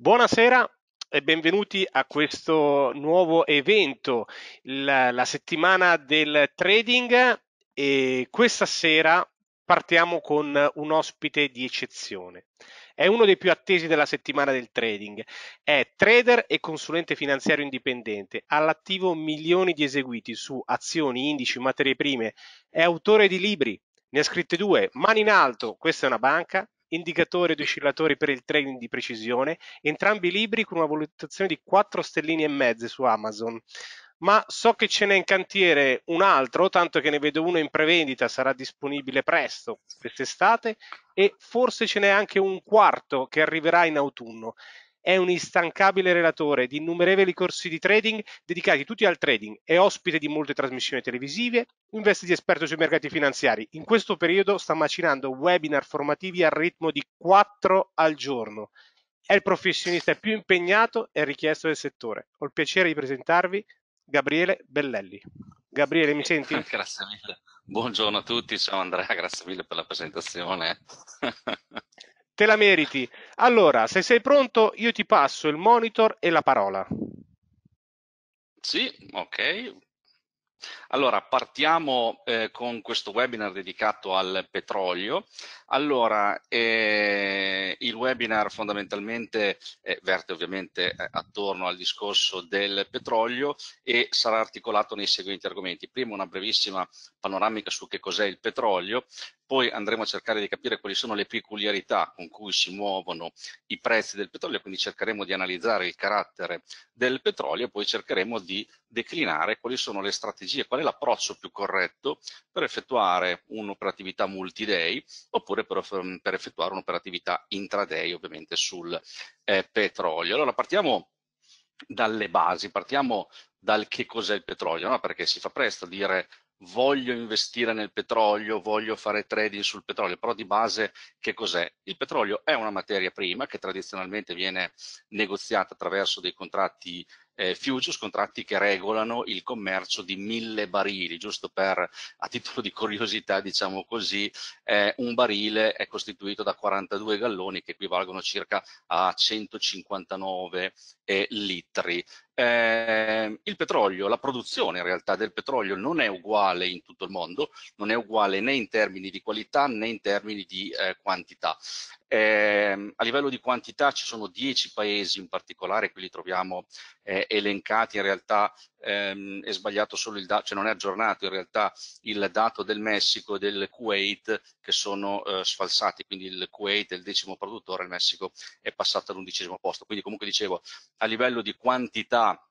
Buonasera e benvenuti a questo nuovo evento, la, la, settimana del trading e questa sera partiamo con un ospite di eccezione. È uno dei più attesi della settimana del trading, è trader e consulente finanziario indipendente, ha all'attivo milioni di eseguiti su azioni, indici, materie prime, è autore di libri, ne ha scritte due, Mani in alto, questa è una banca, Indicatori ed oscillatori per il trading di precisione, entrambi libri con una valutazione di 4 stellini e mezze su Amazon. Ma so che ce n'è in cantiere un altro, tanto che ne vedo uno in prevendita, sarà disponibile presto, quest'estate, e forse ce n'è anche un quarto che arriverà in autunno è un instancabile relatore di innumerevoli corsi di trading dedicati tutti al trading, è ospite di molte trasmissioni televisive, investe di esperto sui mercati finanziari. In questo periodo sta macinando webinar formativi al ritmo di 4 al giorno. È il professionista più impegnato e richiesto del settore. Ho il piacere di presentarvi Gabriele Bellelli. Gabriele, mi senti? Grazie mille. Buongiorno a tutti, ciao Andrea, grazie mille per la presentazione te la meriti. Allora, se sei pronto, io ti passo il monitor e la parola. Sì, ok. Allora, partiamo eh, con questo webinar dedicato al petrolio. Allora, eh, il webinar fondamentalmente eh, verte ovviamente eh, attorno al discorso del petrolio e sarà articolato nei seguenti argomenti. Prima una brevissima panoramica su che cos'è il petrolio, poi andremo a cercare di capire quali sono le peculiarità con cui si muovono i prezzi del petrolio, quindi cercheremo di analizzare il carattere del petrolio e poi cercheremo di declinare quali sono le strategie, qual è l'approccio più corretto per effettuare un'operatività multi-day oppure oppure per, per effettuare un'operatività intraday ovviamente sul eh, petrolio. Allora partiamo dalle basi, partiamo dal che cos'è il petrolio, no? perché si fa presto a dire voglio investire nel petrolio, voglio fare trading sul petrolio, però di base che cos'è? Il petrolio è una materia prima che tradizionalmente viene negoziata attraverso dei contratti eh, futures, contratti che regolano il commercio di mille barili, giusto per, a titolo di curiosità diciamo così, eh, un barile è costituito da 42 galloni che equivalgono circa a 159 eh, litri. Eh, il petrolio, la produzione in realtà del petrolio non è uguale in tutto il mondo, non è uguale né in termini di qualità né in termini di eh, quantità. Eh, a livello di quantità ci sono 10 paesi in particolare, qui li troviamo eh, elencati, in realtà ehm, è sbagliato solo il dato, cioè non è aggiornato in realtà il dato del Messico e del Kuwait che sono eh, sfalsati, quindi il Kuwait è il decimo produttore, il Messico è passato all'undicesimo posto. Quindi comunque dicevo, a livello di quantità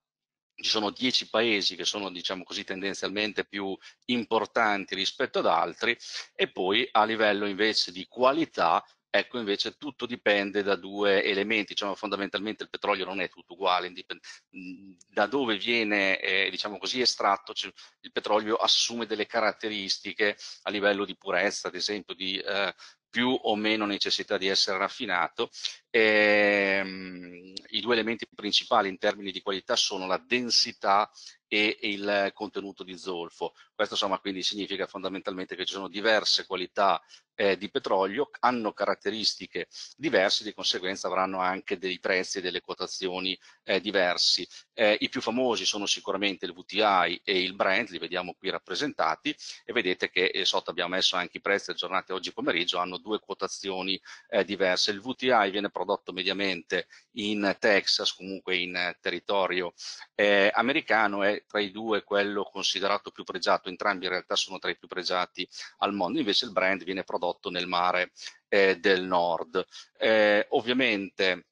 ci sono dieci paesi che sono diciamo così tendenzialmente più importanti rispetto ad altri e poi a livello invece di qualità Ecco, invece tutto dipende da due elementi, diciamo fondamentalmente il petrolio non è tutto uguale, mhmm, da dove viene, eh, diciamo così, estratto, cioè, il petrolio assume delle caratteristiche a livello di purezza, ad esempio di eh, più o meno necessità di essere raffinato. E, um, I due elementi principali in termini di qualità sono la densità e il contenuto di zolfo. Questo insomma quindi significa fondamentalmente che ci sono diverse qualità eh, di petrolio, hanno caratteristiche diverse, di conseguenza avranno anche dei prezzi e delle quotazioni eh, diversi. Eh, I più famosi sono sicuramente il VTI e il Brent, li vediamo qui rappresentati e vedete che eh, sotto abbiamo messo anche i prezzi aggiornati oggi pomeriggio, hanno due quotazioni eh, diverse. Il VTI viene prodotto mediamente in Texas, comunque in territorio eh, americano, è tra i due quello considerato più pregiato, entrambi in realtà sono tra i più pregiati al mondo, invece il brand viene prodotto nel mare eh, del nord. Eh, ovviamente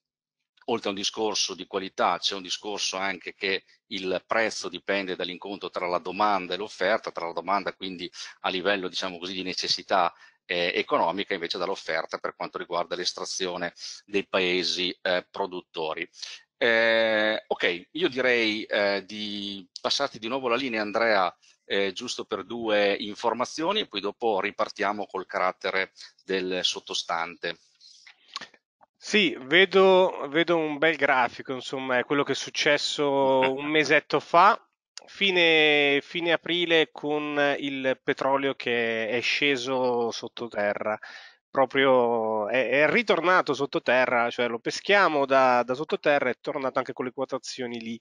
oltre a un discorso di qualità c'è un discorso anche che il prezzo dipende dall'incontro tra la domanda e l'offerta, tra la domanda quindi a livello diciamo così, di necessità eh, economica invece dall'offerta per quanto riguarda l'estrazione dei paesi eh, produttori. Eh, ok, io direi eh, di passarti di nuovo la linea Andrea eh, giusto per due informazioni e poi dopo ripartiamo col carattere del sottostante. Sì, vedo, vedo un bel grafico, insomma, è quello che è successo un mesetto fa, fine, fine aprile con il petrolio che è sceso sottoterra proprio è, è ritornato sottoterra, cioè lo peschiamo da, da sottoterra, è tornato anche con le quotazioni lì.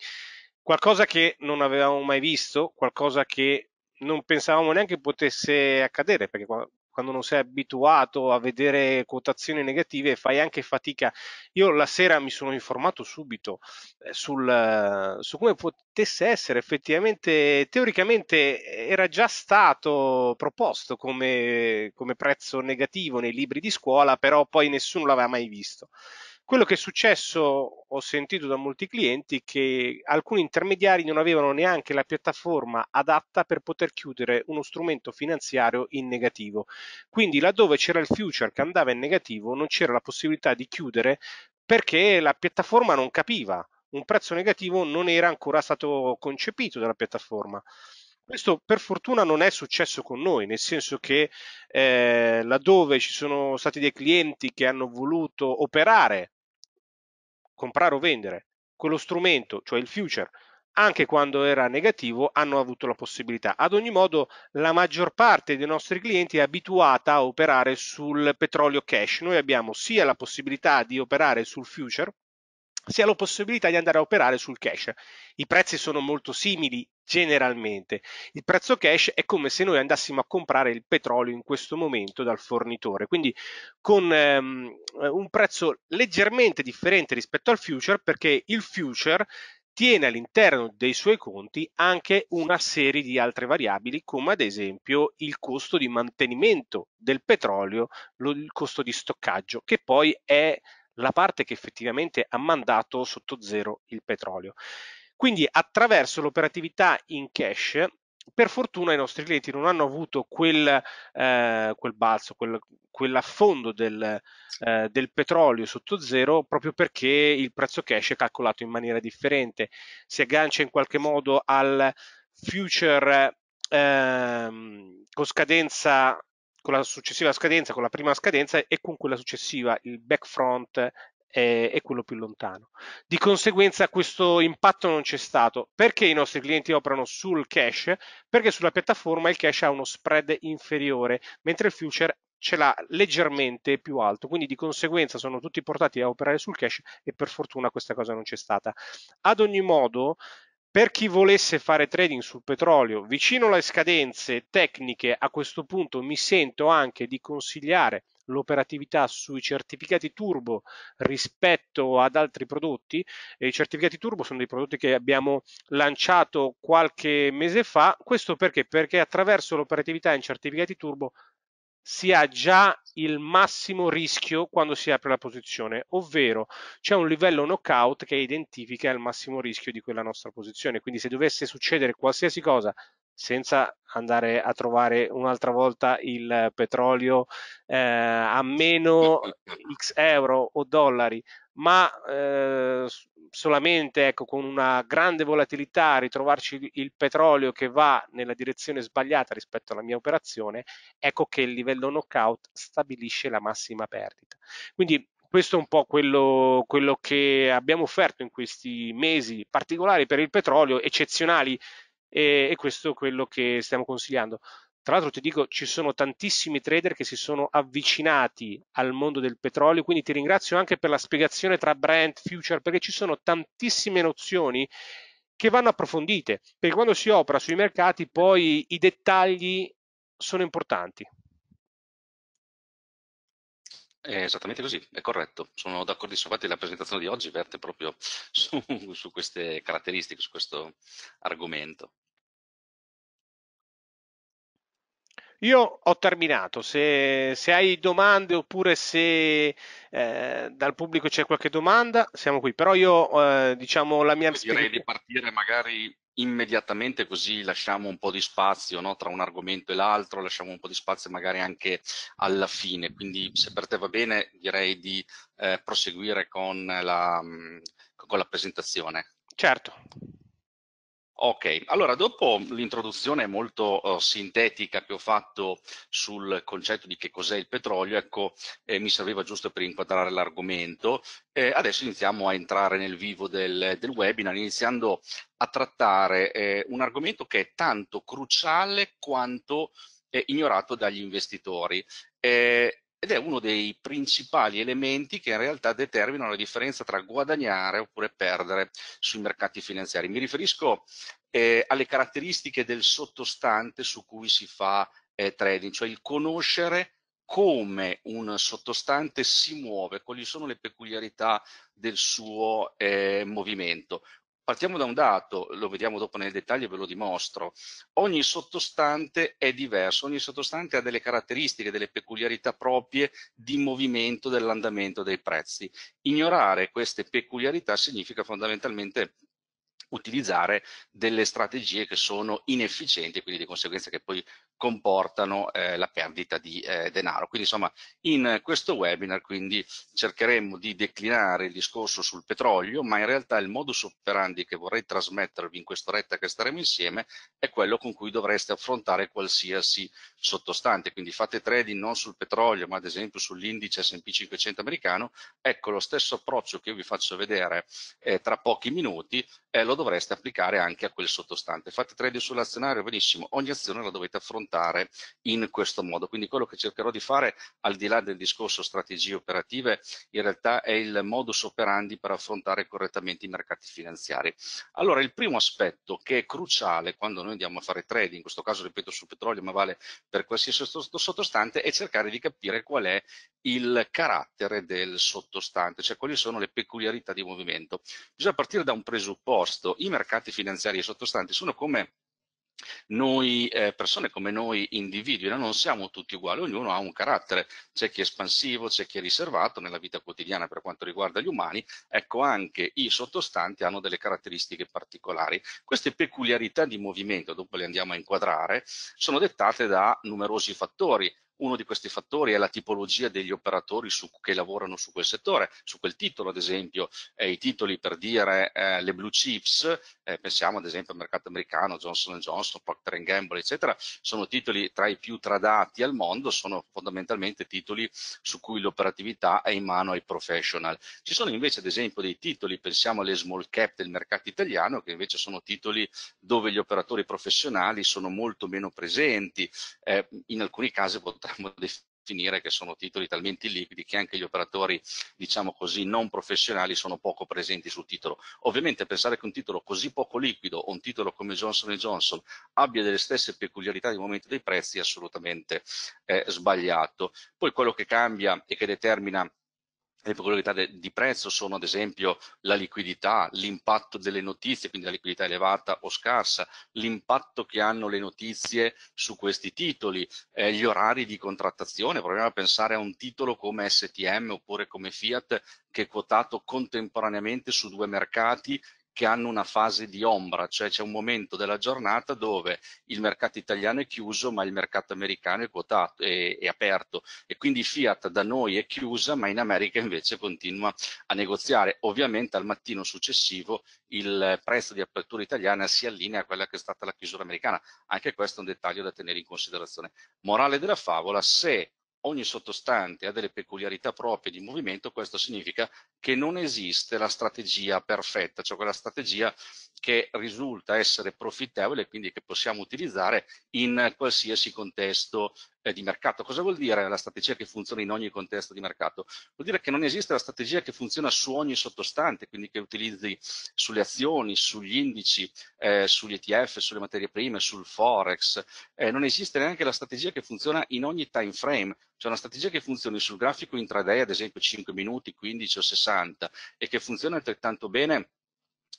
Qualcosa che non avevamo mai visto, qualcosa che non pensavamo neanche potesse accadere, perché quando non sei abituato a vedere quotazioni negative fai anche fatica. Io la sera mi sono informato subito eh, sul, eh, su come potesse essere effettivamente, teoricamente eh, era già stato proposto come, come prezzo negativo nei libri di scuola, però poi nessuno l'aveva mai visto. Quello che è successo, ho sentito da molti clienti, che alcuni intermediari non avevano neanche la piattaforma adatta per poter chiudere uno strumento finanziario in negativo. Quindi laddove c'era il future che andava in negativo, non c'era la possibilità di chiudere perché la piattaforma non capiva. Un prezzo negativo non era ancora stato concepito dalla piattaforma. Questo per fortuna non è successo con noi, nel senso che eh, laddove ci sono stati dei clienti che hanno voluto operare comprare o vendere quello strumento, cioè il future, anche quando era negativo, hanno avuto la possibilità. Ad ogni modo, la maggior parte dei nostri clienti è abituata a operare sul petrolio cash. Noi abbiamo sia la possibilità di operare sul future, sia la possibilità di andare a operare sul cash. I prezzi sono molto simili generalmente. Il prezzo cash è come se noi andassimo a comprare il petrolio in questo momento dal fornitore, quindi con ehm, un prezzo leggermente differente rispetto al future perché il future tiene all'interno dei suoi conti anche una serie di altre variabili come ad esempio il costo di mantenimento del petrolio, lo, il costo di stoccaggio che poi è la parte che effettivamente ha mandato sotto zero il petrolio. Quindi attraverso l'operatività in cash, per fortuna i nostri clienti non hanno avuto quel, eh, quel balzo, quel, quell'affondo del, eh, del, petrolio sotto zero proprio perché il prezzo cash è calcolato in maniera differente, si aggancia in qualche modo al future ehm, con scadenza con la successiva scadenza, con la prima scadenza e con quella successiva, il backfront è, eh, quello più lontano. Di conseguenza questo impatto non c'è stato. Perché i nostri clienti operano sul cash? Perché sulla piattaforma il cash ha uno spread inferiore, mentre il future ce l'ha leggermente più alto, quindi di conseguenza sono tutti portati a operare sul cash e per fortuna questa cosa non c'è stata. Ad ogni modo, per chi volesse fare trading sul petrolio vicino alle scadenze tecniche, a questo punto mi sento anche di consigliare l'operatività sui certificati turbo rispetto ad altri prodotti. E I certificati turbo sono dei prodotti che abbiamo lanciato qualche mese fa. Questo perché? Perché attraverso l'operatività in certificati turbo si ha già il massimo rischio quando si apre la posizione, ovvero c'è un livello knockout che identifica il massimo rischio di quella nostra posizione, quindi se dovesse succedere qualsiasi cosa senza andare a trovare un'altra volta il petrolio eh, a meno x euro o dollari, ma eh, solamente ecco, con una grande volatilità ritrovarci il petrolio che va nella direzione sbagliata rispetto alla mia operazione, ecco che il livello knockout stabilisce la massima perdita. Quindi questo è un po' quello, quello, che abbiamo offerto in questi mesi particolari per il petrolio, eccezionali e, e questo è quello che stiamo consigliando. Tra l'altro ti dico, ci sono tantissimi trader che si sono avvicinati al mondo del petrolio, quindi ti ringrazio anche per la spiegazione tra Brent, Future, perché ci sono tantissime nozioni che vanno approfondite, perché quando si opera sui mercati poi i dettagli sono importanti. È esattamente così, è corretto, sono d'accordissimo. Infatti la presentazione di oggi verte proprio su, su queste caratteristiche, su questo argomento. Io ho terminato, se, se hai domande oppure se eh, dal pubblico c'è qualche domanda, siamo qui. Però io, eh, diciamo, la mia... direi di partire magari immediatamente così lasciamo un po' di spazio no? tra un argomento e l'altro, lasciamo un po' di spazio magari anche alla fine. Quindi se per te va bene direi di eh, proseguire con la, mm, con la presentazione. Certo. Ok, allora dopo l'introduzione molto uh, sintetica che ho fatto sul concetto di che cos'è il petrolio, ecco, eh, mi serviva giusto per inquadrare l'argomento. Eh, adesso iniziamo a entrare nel vivo del, del webinar, iniziando a trattare eh, un argomento che è tanto cruciale quanto è ignorato dagli investitori. Eh, ed è uno dei principali elementi che in realtà determinano la differenza tra guadagnare oppure perdere sui mercati finanziari. Mi riferisco eh, alle caratteristiche del sottostante su cui si fa eh, trading, cioè il conoscere come un sottostante si muove, quali sono le peculiarità del suo eh, movimento, Partiamo da un dato, lo vediamo dopo nel dettaglio e ve lo dimostro. Ogni sottostante è diverso, ogni sottostante ha delle caratteristiche, delle peculiarità proprie di movimento dell'andamento dei prezzi. Ignorare queste peculiarità significa fondamentalmente utilizzare delle strategie che sono inefficienti e quindi di conseguenza che poi comportano eh, la perdita di eh, denaro. Quindi insomma in questo webinar quindi cercheremo di declinare il discorso sul petrolio ma in realtà il modus operandi che vorrei trasmettervi in quest'oretta che staremo insieme è quello con cui dovreste affrontare qualsiasi sottostante. Quindi fate trading non sul petrolio ma ad esempio sull'indice S&P 500 americano, ecco lo stesso approccio che io vi faccio vedere eh, tra pochi minuti eh, lo dovreste applicare anche a quel sottostante. Fate trading sull'azionario, benissimo, ogni azione la dovete affrontare in questo modo. Quindi quello che cercherò di fare, al di là del discorso strategie operative, in realtà è il modus operandi per affrontare correttamente i mercati finanziari. Allora, il primo aspetto che è cruciale quando noi andiamo a fare trading, in questo caso ripeto sul petrolio, ma vale per qualsiasi sottostante, è cercare di capire qual è il carattere del sottostante, cioè quali sono le peculiarità di movimento. Bisogna partire da un presupposto, i mercati finanziari e sottostanti sono come noi eh, persone come noi individui no? non siamo tutti uguali, ognuno ha un carattere, c'è chi è espansivo, c'è chi è riservato nella vita quotidiana per quanto riguarda gli umani, ecco anche i sottostanti hanno delle caratteristiche particolari. Queste peculiarità di movimento, dopo le andiamo a inquadrare, sono dettate da numerosi fattori, uno di questi fattori è la tipologia degli operatori su, che lavorano su quel settore, su quel titolo ad esempio, eh, i titoli per dire eh, le blue chips, eh, pensiamo ad esempio al mercato americano, Johnson Johnson, Procter Gamble eccetera, sono titoli tra i più tradati al mondo, sono fondamentalmente titoli su cui l'operatività è in mano ai professional. Ci sono invece ad esempio dei titoli, pensiamo alle small cap del mercato italiano, che invece sono titoli dove gli operatori professionali sono molto meno presenti, eh, in alcuni casi potrebbero potremmo definire che sono titoli talmente liquidi che anche gli operatori, diciamo così, non professionali sono poco presenti sul titolo. Ovviamente pensare che un titolo così poco liquido o un titolo come Johnson Johnson abbia delle stesse peculiarità di momento dei prezzi è assolutamente eh, sbagliato. Poi quello che cambia e che determina le peculiarità di prezzo sono ad esempio la liquidità, l'impatto delle notizie, quindi la liquidità elevata o scarsa, l'impatto che hanno le notizie su questi titoli, eh, gli orari di contrattazione, proviamo a pensare a un titolo come STM oppure come Fiat che è quotato contemporaneamente su due mercati che hanno una fase di ombra, cioè c'è un momento della giornata dove il mercato italiano è chiuso ma il mercato americano è quotato, è, è aperto e quindi Fiat da noi è chiusa ma in America invece continua a negoziare. Ovviamente al mattino successivo il prezzo di apertura italiana si allinea a quella che è stata la chiusura americana, anche questo è un dettaglio da tenere in considerazione. Morale della favola, se ogni sottostante ha delle peculiarità proprie di movimento, questo significa che non esiste la strategia perfetta, cioè quella strategia che risulta essere profittevole e quindi che possiamo utilizzare in qualsiasi contesto eh, di mercato. Cosa vuol dire la strategia che funziona in ogni contesto di mercato? Vuol dire che non esiste la strategia che funziona su ogni sottostante, quindi che utilizzi sulle azioni, sugli indici, eh, sugli ETF, sulle materie prime, sul forex. Eh, non esiste neanche la strategia che funziona in ogni time frame, cioè una strategia che funzioni sul grafico intraday, ad esempio 5 minuti, 15 o 60, e che funziona altrettanto bene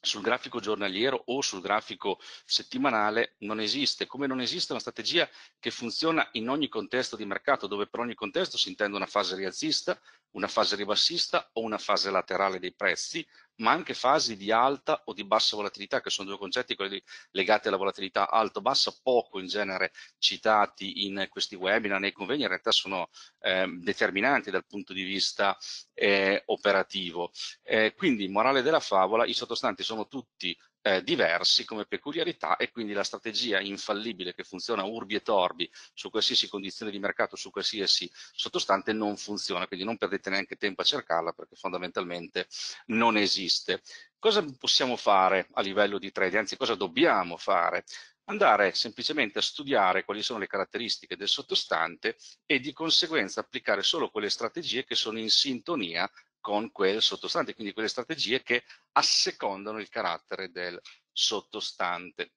sul grafico giornaliero o sul grafico settimanale non esiste, come non esiste una strategia che funziona in ogni contesto di mercato, dove per ogni contesto si intende una fase rialzista, una fase ribassista o una fase laterale dei prezzi ma anche fasi di alta o di bassa volatilità, che sono due concetti quelli legati alla volatilità alto-bassa, poco in genere citati in questi webinar, nei convegni, in realtà sono eh, determinanti dal punto di vista eh, operativo. Eh, quindi, morale della favola, i sottostanti sono tutti eh, diversi come peculiarità e quindi la strategia infallibile che funziona urbi e torbi su qualsiasi condizione di mercato, su qualsiasi sottostante non funziona, quindi non perdete neanche tempo a cercarla perché fondamentalmente non esiste. Cosa possiamo fare a livello di trade, Anzi, cosa dobbiamo fare? andare semplicemente a studiare quali sono le caratteristiche del sottostante e di conseguenza applicare solo quelle strategie che sono in sintonia con quel sottostante, quindi quelle strategie che assecondano il carattere del sottostante.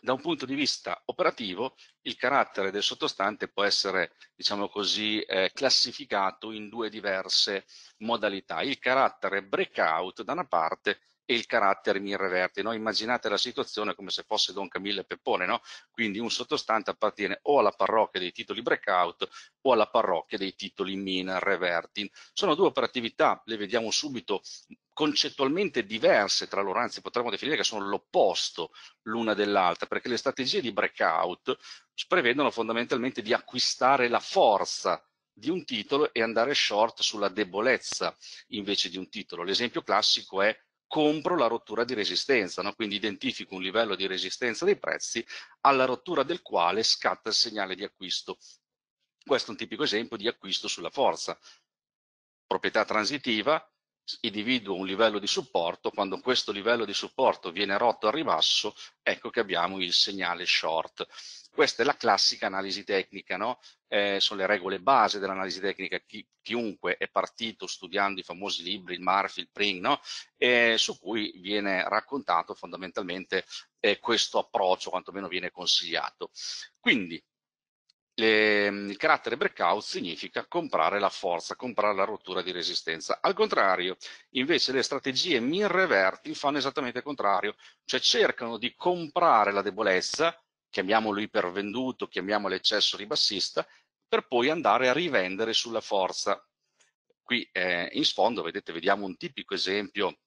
Da un punto di vista operativo, il carattere del sottostante può essere, diciamo così, eh, classificato in due diverse modalità. Il carattere breakout da una parte e il carattere mi reverte. No? Immaginate la situazione come se fosse Don Camillo e Peppone, no? quindi un sottostante appartiene o alla parrocchia dei titoli breakout o alla parrocchia dei titoli min reverting. Sono due operatività, le vediamo subito, concettualmente diverse tra loro, anzi potremmo definire che sono l'opposto l'una dell'altra, perché le strategie di breakout prevedono fondamentalmente di acquistare la forza di un titolo e andare short sulla debolezza invece di un titolo. L'esempio classico è compro la rottura di resistenza, no? quindi identifico un livello di resistenza dei prezzi alla rottura del quale scatta il segnale di acquisto. Questo è un tipico esempio di acquisto sulla forza. Proprietà transitiva, individuo un livello di supporto, quando questo livello di supporto viene rotto al ribasso, ecco che abbiamo il segnale short. Questa è la classica analisi tecnica, no? eh, sono le regole base dell'analisi tecnica, Chi, chiunque è partito studiando i famosi libri, il Murphy, il Pring, no? eh, su cui viene raccontato fondamentalmente eh, questo approccio, quantomeno viene consigliato. Quindi, le, ehm, il carattere breakout significa comprare la forza, comprare la rottura di resistenza. Al contrario, invece le strategie mirreverti fanno esattamente il contrario, cioè cercano di comprare la debolezza chiamiamolo ipervenduto, chiamiamolo eccesso ribassista, per poi andare a rivendere sulla forza. Qui eh, in sfondo, vedete, vediamo un tipico esempio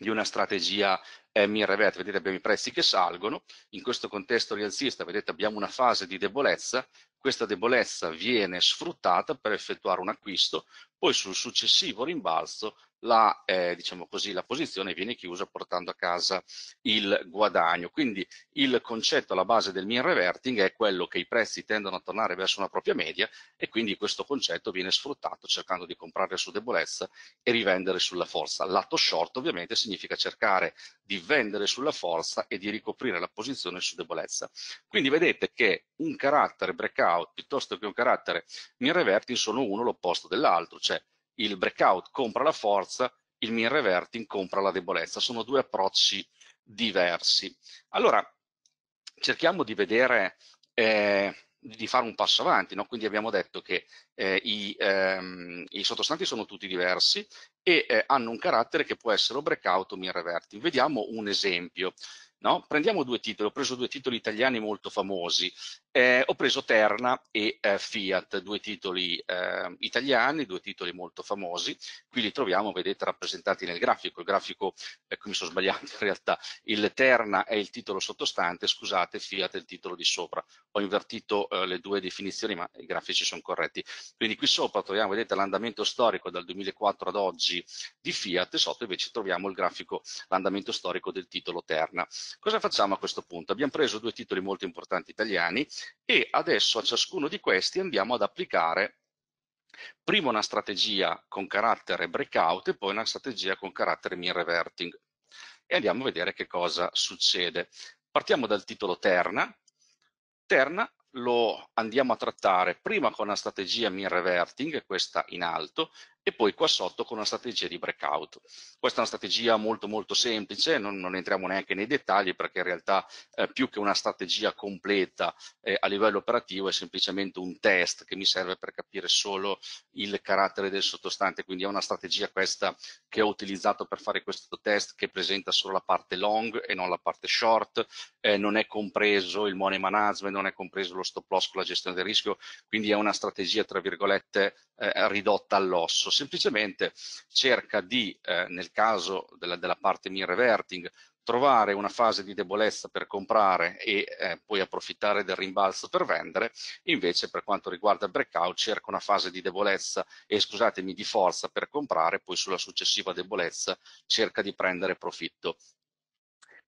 di una strategia eh, mirror bet, vedete abbiamo i prezzi che salgono, in questo contesto rialzista vedete abbiamo una fase di debolezza, questa debolezza viene sfruttata per effettuare un acquisto, poi sul successivo rimbalzo la, eh, diciamo così, la posizione viene chiusa portando a casa il guadagno. Quindi il concetto alla base del mean reverting è quello che i prezzi tendono a tornare verso una propria media e quindi questo concetto viene sfruttato cercando di comprare su debolezza e rivendere sulla forza. Lato short ovviamente significa cercare di vendere sulla forza e di ricoprire la posizione su debolezza. Quindi vedete che un carattere breakout piuttosto che un carattere mean reverting sono uno l'opposto dell'altro, cioè il breakout compra la forza, il min reverting compra la debolezza. Sono due approcci diversi. Allora, cerchiamo di vedere, eh, di fare un passo avanti, no? quindi abbiamo detto che eh, i, ehm, i, sottostanti sono tutti diversi e eh, hanno un carattere che può essere o breakout o min reverting. Vediamo un esempio. No? Prendiamo due titoli, ho preso due titoli italiani molto famosi, eh, ho preso Terna e eh, Fiat, due titoli eh, italiani, due titoli molto famosi. Qui li troviamo, vedete, rappresentati nel grafico. Il grafico, ecco mi sono sbagliato in realtà, il Terna è il titolo sottostante, scusate, Fiat è il titolo di sopra. Ho invertito eh, le due definizioni, ma i grafici sono corretti. Quindi qui sopra troviamo, vedete, l'andamento storico dal 2004 ad oggi di Fiat e sotto invece troviamo il grafico, l'andamento storico del titolo Terna. Cosa facciamo a questo punto? Abbiamo preso due titoli molto importanti italiani, e adesso a ciascuno di questi andiamo ad applicare prima una strategia con carattere breakout e poi una strategia con carattere mean reverting. E andiamo a vedere che cosa succede. Partiamo dal titolo Terna. Terna lo andiamo a trattare prima con una strategia mean reverting, questa in alto, e poi qua sotto con una strategia di breakout. Questa è una strategia molto molto semplice, non, non entriamo neanche nei dettagli perché in realtà eh, più che una strategia completa eh, a livello operativo è semplicemente un test che mi serve per capire solo il carattere del sottostante, quindi è una strategia questa che ho utilizzato per fare questo test che presenta solo la parte long e non la parte short, eh, non è compreso il money management, non è compreso lo stop loss con la gestione del rischio, quindi è una strategia tra virgolette eh, ridotta all'osso senso, semplicemente cerca di, eh, nel caso della, della parte mean reverting, trovare una fase di debolezza per comprare e eh, poi approfittare del rimbalzo per vendere, invece per quanto riguarda il breakout cerca una fase di debolezza e scusatemi di forza per comprare, poi sulla successiva debolezza cerca di prendere profitto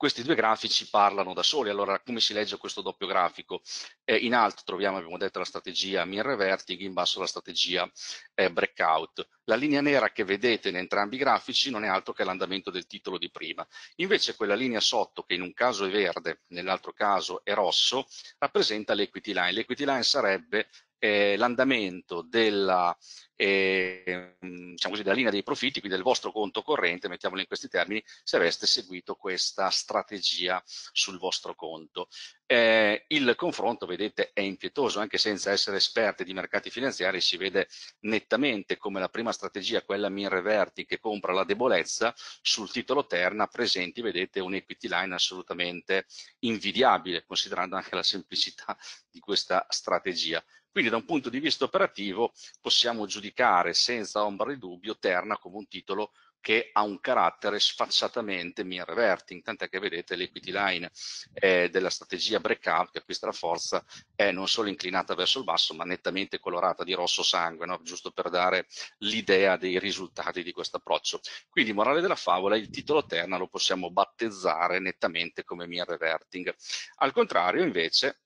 questi due grafici parlano da soli, allora come si legge questo doppio grafico? Eh, in alto troviamo, abbiamo detto, la strategia mirror reverting, in basso la strategia eh, breakout. La linea nera che vedete in entrambi i grafici non è altro che l'andamento del titolo di prima. Invece quella linea sotto, che in un caso è verde, nell'altro caso è rosso, rappresenta l'equity line. L'equity line sarebbe eh, l'andamento della, eh, diciamo della linea dei profitti, quindi del vostro conto corrente, mettiamolo in questi termini, se aveste seguito questa strategia sul vostro conto eh, il confronto, vedete, è impietoso, anche senza essere esperti di mercati finanziari si vede nettamente come la prima strategia, quella Minreverti, che compra la debolezza, sul titolo Terna presenti, vedete, un equity line assolutamente invidiabile, considerando anche la semplicità di questa strategia. Quindi da un punto di vista operativo possiamo giudicare senza ombra di dubbio Terna come un titolo che ha un carattere sfacciatamente mean reverting, tant'è che vedete l'equity line eh, della strategia breakout che acquista la forza è non solo inclinata verso il basso ma nettamente colorata di rosso sangue, no? giusto per dare l'idea dei risultati di questo approccio. Quindi morale della favola, il titolo Terna lo possiamo battezzare nettamente come mean reverting. Al contrario invece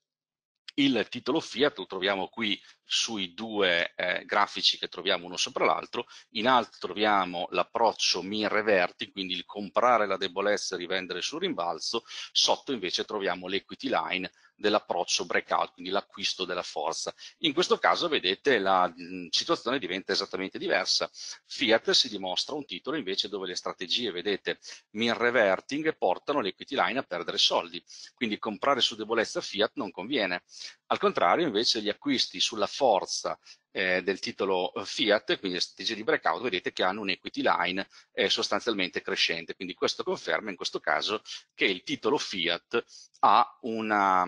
il titolo Fiat lo troviamo qui sui due eh, grafici che troviamo uno sopra l'altro, in alto troviamo l'approccio min reverti, quindi il comprare la debolezza e rivendere sul rimbalzo, sotto invece troviamo l'equity line dell'approccio breakout, quindi l'acquisto della forza. In questo caso, vedete, la mm, situazione diventa esattamente diversa. Fiat si dimostra un titolo invece dove le strategie, vedete, min reverting portano l'equity line a perdere soldi, quindi comprare su debolezza Fiat non conviene. Al contrario, invece, gli acquisti sulla forza eh, del titolo eh, Fiat, quindi le strategie di breakout, vedete che hanno un equity line eh, sostanzialmente crescente. Quindi questo conferma in questo caso che il titolo Fiat ha una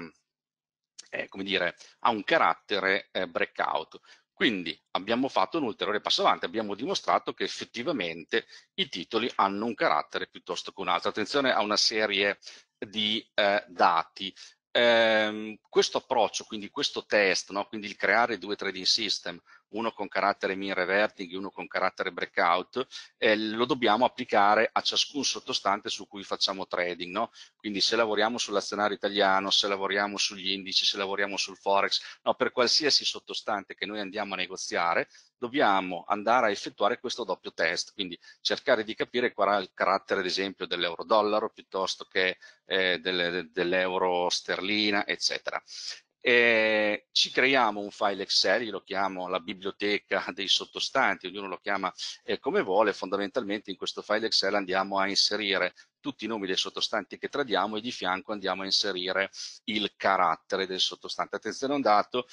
eh, come dire, ha un carattere eh, breakout. Quindi abbiamo fatto un ulteriore passo avanti, abbiamo dimostrato che effettivamente i titoli hanno un carattere piuttosto che un altro. Attenzione a una serie di eh, dati. Ehm, questo approccio, quindi questo test, no? quindi il creare due trading system uno con carattere mean reverting, uno con carattere breakout, eh, lo dobbiamo applicare a ciascun sottostante su cui facciamo trading. No? Quindi se lavoriamo sull'azionario italiano, se lavoriamo sugli indici, se lavoriamo sul forex, no, per qualsiasi sottostante che noi andiamo a negoziare, dobbiamo andare a effettuare questo doppio test, quindi cercare di capire qual è il carattere ad esempio dell'euro dollaro piuttosto che eh, dell'euro sterlina eccetera eh, ci creiamo un file Excel, io lo chiamo la biblioteca dei sottostanti, ognuno lo chiama eh, come vuole, fondamentalmente in questo file Excel andiamo a inserire tutti i nomi dei sottostanti che tradiamo e di fianco andiamo a inserire il carattere del sottostante. Attenzione a un dato,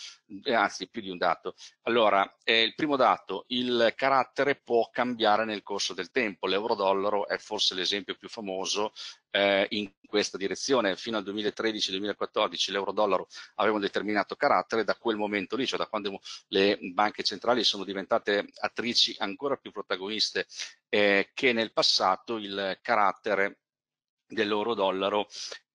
eh, anzi più di un dato. Allora, eh, il primo dato, il carattere può cambiare nel corso del tempo. L'euro-dollaro è forse l'esempio più famoso eh, in in questa direzione fino al 2013-2014 l'euro-dollaro aveva un determinato carattere, da quel momento lì, cioè da quando le banche centrali sono diventate attrici ancora più protagoniste eh, che nel passato, il carattere dell'euro-dollaro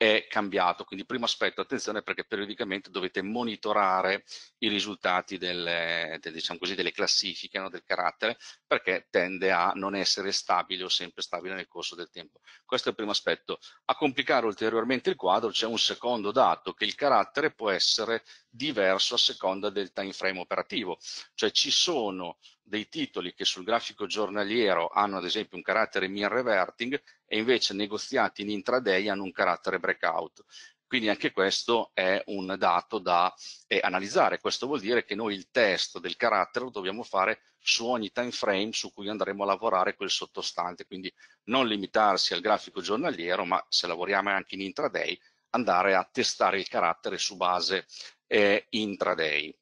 è cambiato. Quindi primo aspetto, attenzione perché periodicamente dovete monitorare i risultati delle, de, diciamo così, delle classifiche, no? del carattere, perché tende a non essere stabile o sempre stabile nel corso del tempo. Questo è il primo aspetto. A complicare ulteriormente il quadro c'è un secondo dato, che il carattere può essere diverso a seconda del time frame operativo. Cioè ci sono dei titoli che sul grafico giornaliero hanno ad esempio un carattere mean reverting e invece negoziati in intraday hanno un carattere break breakout. Quindi anche questo è un dato da eh, analizzare. Questo vuol dire che noi il test del carattere lo dobbiamo fare su ogni time frame su cui andremo a lavorare quel sottostante. Quindi non limitarsi al grafico giornaliero, ma se lavoriamo anche in intraday, andare a testare il carattere su base eh, intraday.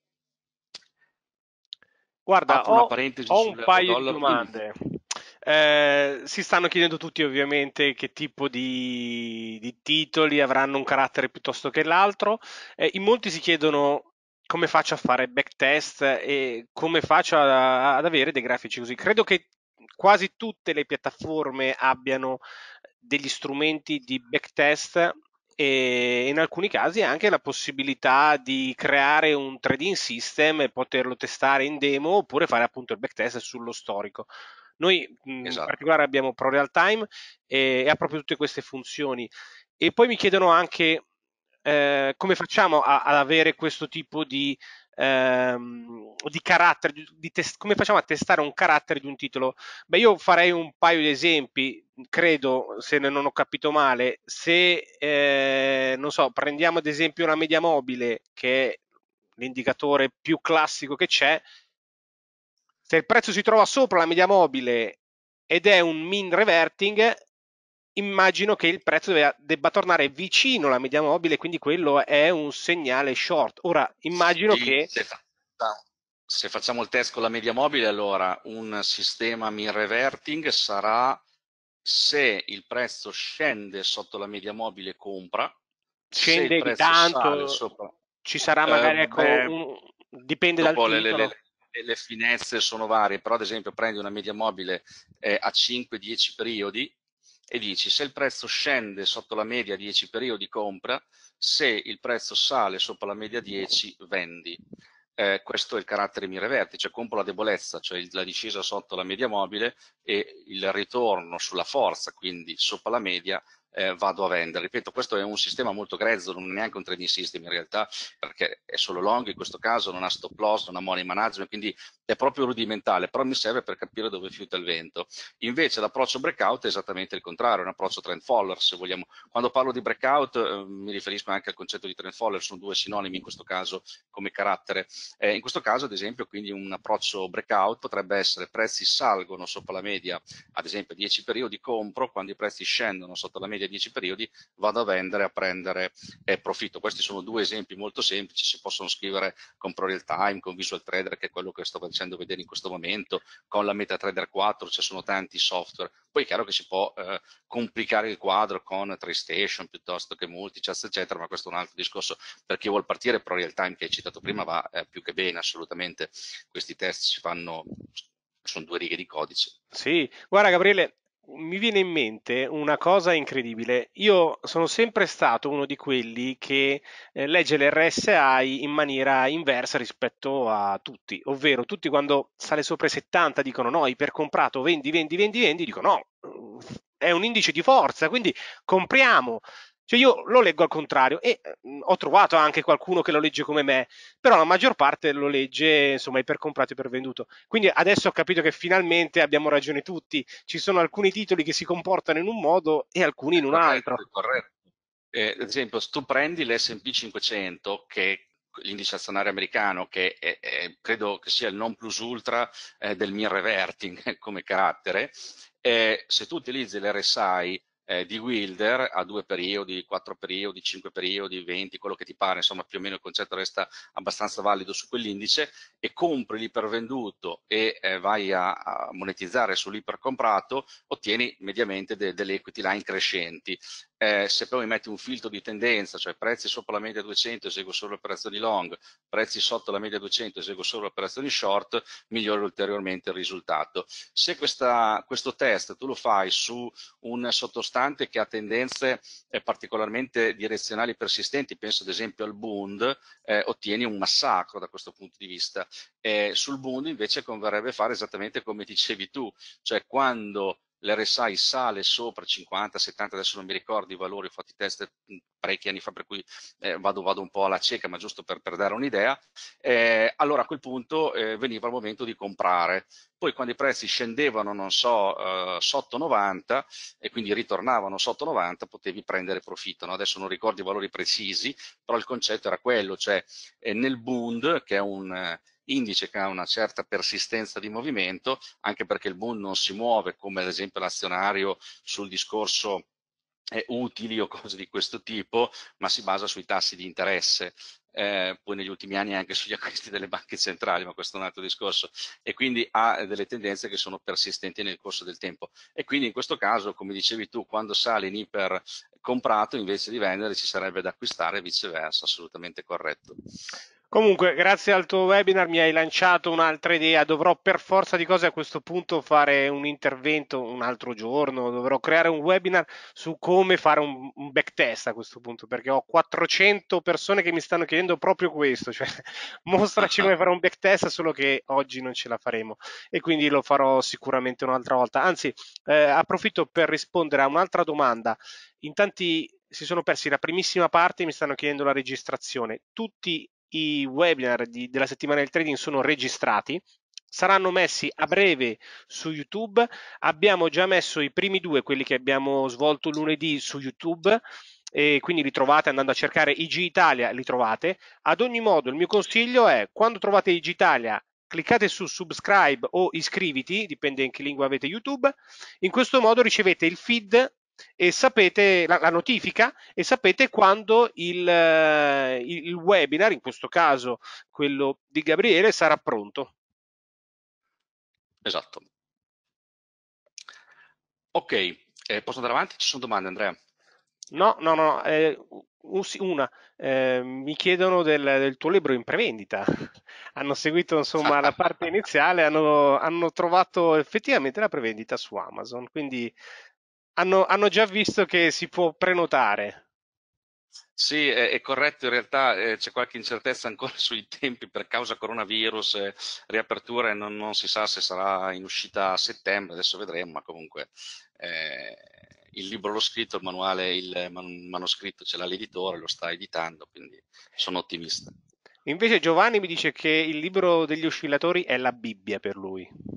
Guarda, ho, una parentesi ho un paio di domande. Quindi. Eh, si stanno chiedendo tutti ovviamente che tipo di, di, titoli avranno un carattere piuttosto che l'altro. Eh, in molti si chiedono come faccio a fare backtest e come faccio a, ad avere dei grafici così. Credo che quasi tutte le piattaforme abbiano degli strumenti di backtest e in alcuni casi anche la possibilità di creare un trading system e poterlo testare in demo oppure fare appunto il backtest sullo storico. Noi mhmm, in esatto. particolare abbiamo ProReal Time e, eh, e, ha proprio tutte queste funzioni. E poi mi chiedono anche eh, come facciamo ad avere questo tipo di, ehm, di carattere, di test- come facciamo a testare un carattere di un titolo? Beh, io farei un paio di esempi, credo, se non ho capito male, se, eh, non so, prendiamo ad esempio una media mobile, che è l'indicatore più classico che c'è, se il prezzo si trova sopra la media mobile ed è un min reverting, immagino che il prezzo debba, debba tornare vicino alla media mobile, quindi quello è un segnale short. Ora immagino sì, che... Se, fa, se, facciamo il test con la media mobile, allora un sistema min reverting sarà se il prezzo scende sotto la media mobile compra, scende tanto, sopra, ci sarà magari eh, ecco, beh, un, dipende dal titolo. Le, le, le le finezze sono varie, però ad esempio prendi una media mobile eh, a 5-10 periodi e dici se il prezzo scende sotto la media 10 periodi compra, se il prezzo sale sopra la media 10 vendi. Eh, questo è il carattere mira vertice, cioè compro la debolezza, cioè la discesa sotto la media mobile e il ritorno sulla forza, quindi sopra la media eh, vado a vendere. Ripeto, questo è un sistema molto grezzo, non è neanche un trading system in realtà, perché è solo long in questo caso, non ha stop loss, non ha money management, quindi è proprio rudimentale, però mi serve per capire dove fiuta il vento. Invece l'approccio breakout è esattamente il contrario, è un approccio trend follower, se vogliamo. Quando parlo di breakout eh, mi riferisco anche al concetto di trend follower, sono due sinonimi in questo caso come carattere. Eh, in questo caso, ad esempio, quindi un approccio breakout potrebbe essere prezzi salgono sopra la media, ad esempio 10 periodi compro, quando i prezzi scendono sotto la media media 10 periodi, vado a vendere a prendere eh, profitto. Questi sono due esempi molto semplici, si possono scrivere con Pro Real Time, con Visual Trader, che è quello che sto facendo vedere in questo momento, con la MetaTrader 4, ci cioè sono tanti software. Poi è chiaro che si può eh, complicare il quadro con TradeStation piuttosto che Multichats, eccetera, ma questo è un altro discorso. Per chi vuol partire, Pro Real Time che hai citato prima va eh, più che bene, assolutamente. Questi test si fanno sono due righe di codice. Sì, guarda Gabriele, mi viene in mente una cosa incredibile. Io sono sempre stato uno di quelli che eh, legge l'RSI in maniera inversa rispetto a tutti, ovvero tutti quando sale sopra i 70 dicono no, ipercomprato, vendi, vendi, vendi, vendi, dico no, è un indice di forza, quindi compriamo. Cioè io lo leggo al contrario e mh, mm, ho trovato anche qualcuno che lo legge come me, però la maggior parte lo legge insomma per comprato e per venduto. Quindi adesso ho capito che finalmente abbiamo ragione tutti, ci sono alcuni titoli che si comportano in un modo e alcuni in un altro. Corretto. Eh, ad esempio, se tu prendi l'SP 500, che l'indice azionario americano, che è, è, credo che sia il non plus ultra eh, del mirror reverting come carattere, eh, se tu utilizzi l'RSI eh, di Wilder a due periodi, quattro periodi, cinque periodi, venti, quello che ti pare, insomma più o meno il concetto resta abbastanza valido su quell'indice e compri l'ipervenduto e eh, vai a, a monetizzare sull'ipercomprato, ottieni mediamente de, delle equity line crescenti eh, se poi mi metti un filtro di tendenza, cioè prezzi sopra la media 200 eseguo solo operazioni long, prezzi sotto la media 200 eseguo solo operazioni short, migliora ulteriormente il risultato. Se questa, questo test tu lo fai su un sottostante che ha tendenze eh, particolarmente direzionali persistenti, penso ad esempio al Bund, eh, ottieni un massacro da questo punto di vista. Eh, sul Bund invece converrebbe fare esattamente come dicevi tu, cioè quando l'RSI sale sopra 50, 70, adesso non mi ricordo i valori, ho fatto i test mm, parecchi anni fa per cui eh, vado, vado, un po' alla cieca, ma giusto per, per dare un'idea, eh, allora a quel punto eh, veniva il momento di comprare. Poi quando i prezzi scendevano, non so, eh, sotto 90 e quindi ritornavano sotto 90, potevi prendere profitto. No? Adesso non ricordo i valori precisi, però il concetto era quello, cioè eh, nel Bund, che è un eh, indice che ha una certa persistenza di movimento, anche perché il boom non si muove come ad esempio l'azionario sul discorso eh, utili o cose di questo tipo, ma si basa sui tassi di interesse. Eh, poi negli ultimi anni anche sugli acquisti delle banche centrali, ma questo è un altro discorso, e quindi ha delle tendenze che sono persistenti nel corso del tempo. E quindi in questo caso, come dicevi tu, quando sale in iper comprato invece di vendere ci sarebbe da acquistare e viceversa, assolutamente corretto. Comunque, grazie al tuo webinar mi hai lanciato un'altra idea. Dovrò per forza di cose a questo punto fare un intervento un altro giorno. Dovrò creare un webinar su come fare un, un backtest a questo punto, perché ho 400 persone che mi stanno chiedendo proprio questo, cioè mostraci come fare un backtest, solo che oggi non ce la faremo e quindi lo farò sicuramente un'altra volta. Anzi, eh, approfitto per rispondere a un'altra domanda. In tanti si sono persi la primissima parte e mi stanno chiedendo la registrazione. Tutti i webinar di, della settimana del trading sono registrati, saranno messi a breve su YouTube. Abbiamo già messo i primi due, quelli che abbiamo svolto lunedì su YouTube. E quindi li trovate andando a cercare IG Italia, li trovate. Ad ogni modo, il mio consiglio è quando trovate IG Italia, cliccate su subscribe o iscriviti, dipende in che lingua avete YouTube. In questo modo ricevete il feed e sapete la, la notifica e sapete quando il, eh, il, webinar, in questo caso quello di Gabriele, sarà pronto. Esatto. Ok, eh, posso andare avanti? Ci sono domande, Andrea? No, no, no, eh, una. Eh, mi chiedono del, del, tuo libro in prevendita. hanno seguito insomma la parte iniziale, hanno, hanno trovato effettivamente la prevendita su Amazon, quindi hanno, hanno già visto che si può prenotare. Sì, è, è, corretto, in realtà eh, c'è qualche incertezza ancora sui tempi per causa coronavirus, eh, riaperture non, non, si sa se sarà in uscita a settembre, adesso vedremo, ma comunque eh, il libro l'ho scritto, il manuale, il man- manoscritto ce l'ha l'editore, lo sta editando, quindi sono ottimista. Invece Giovanni mi dice che il libro degli oscillatori è la Bibbia per lui.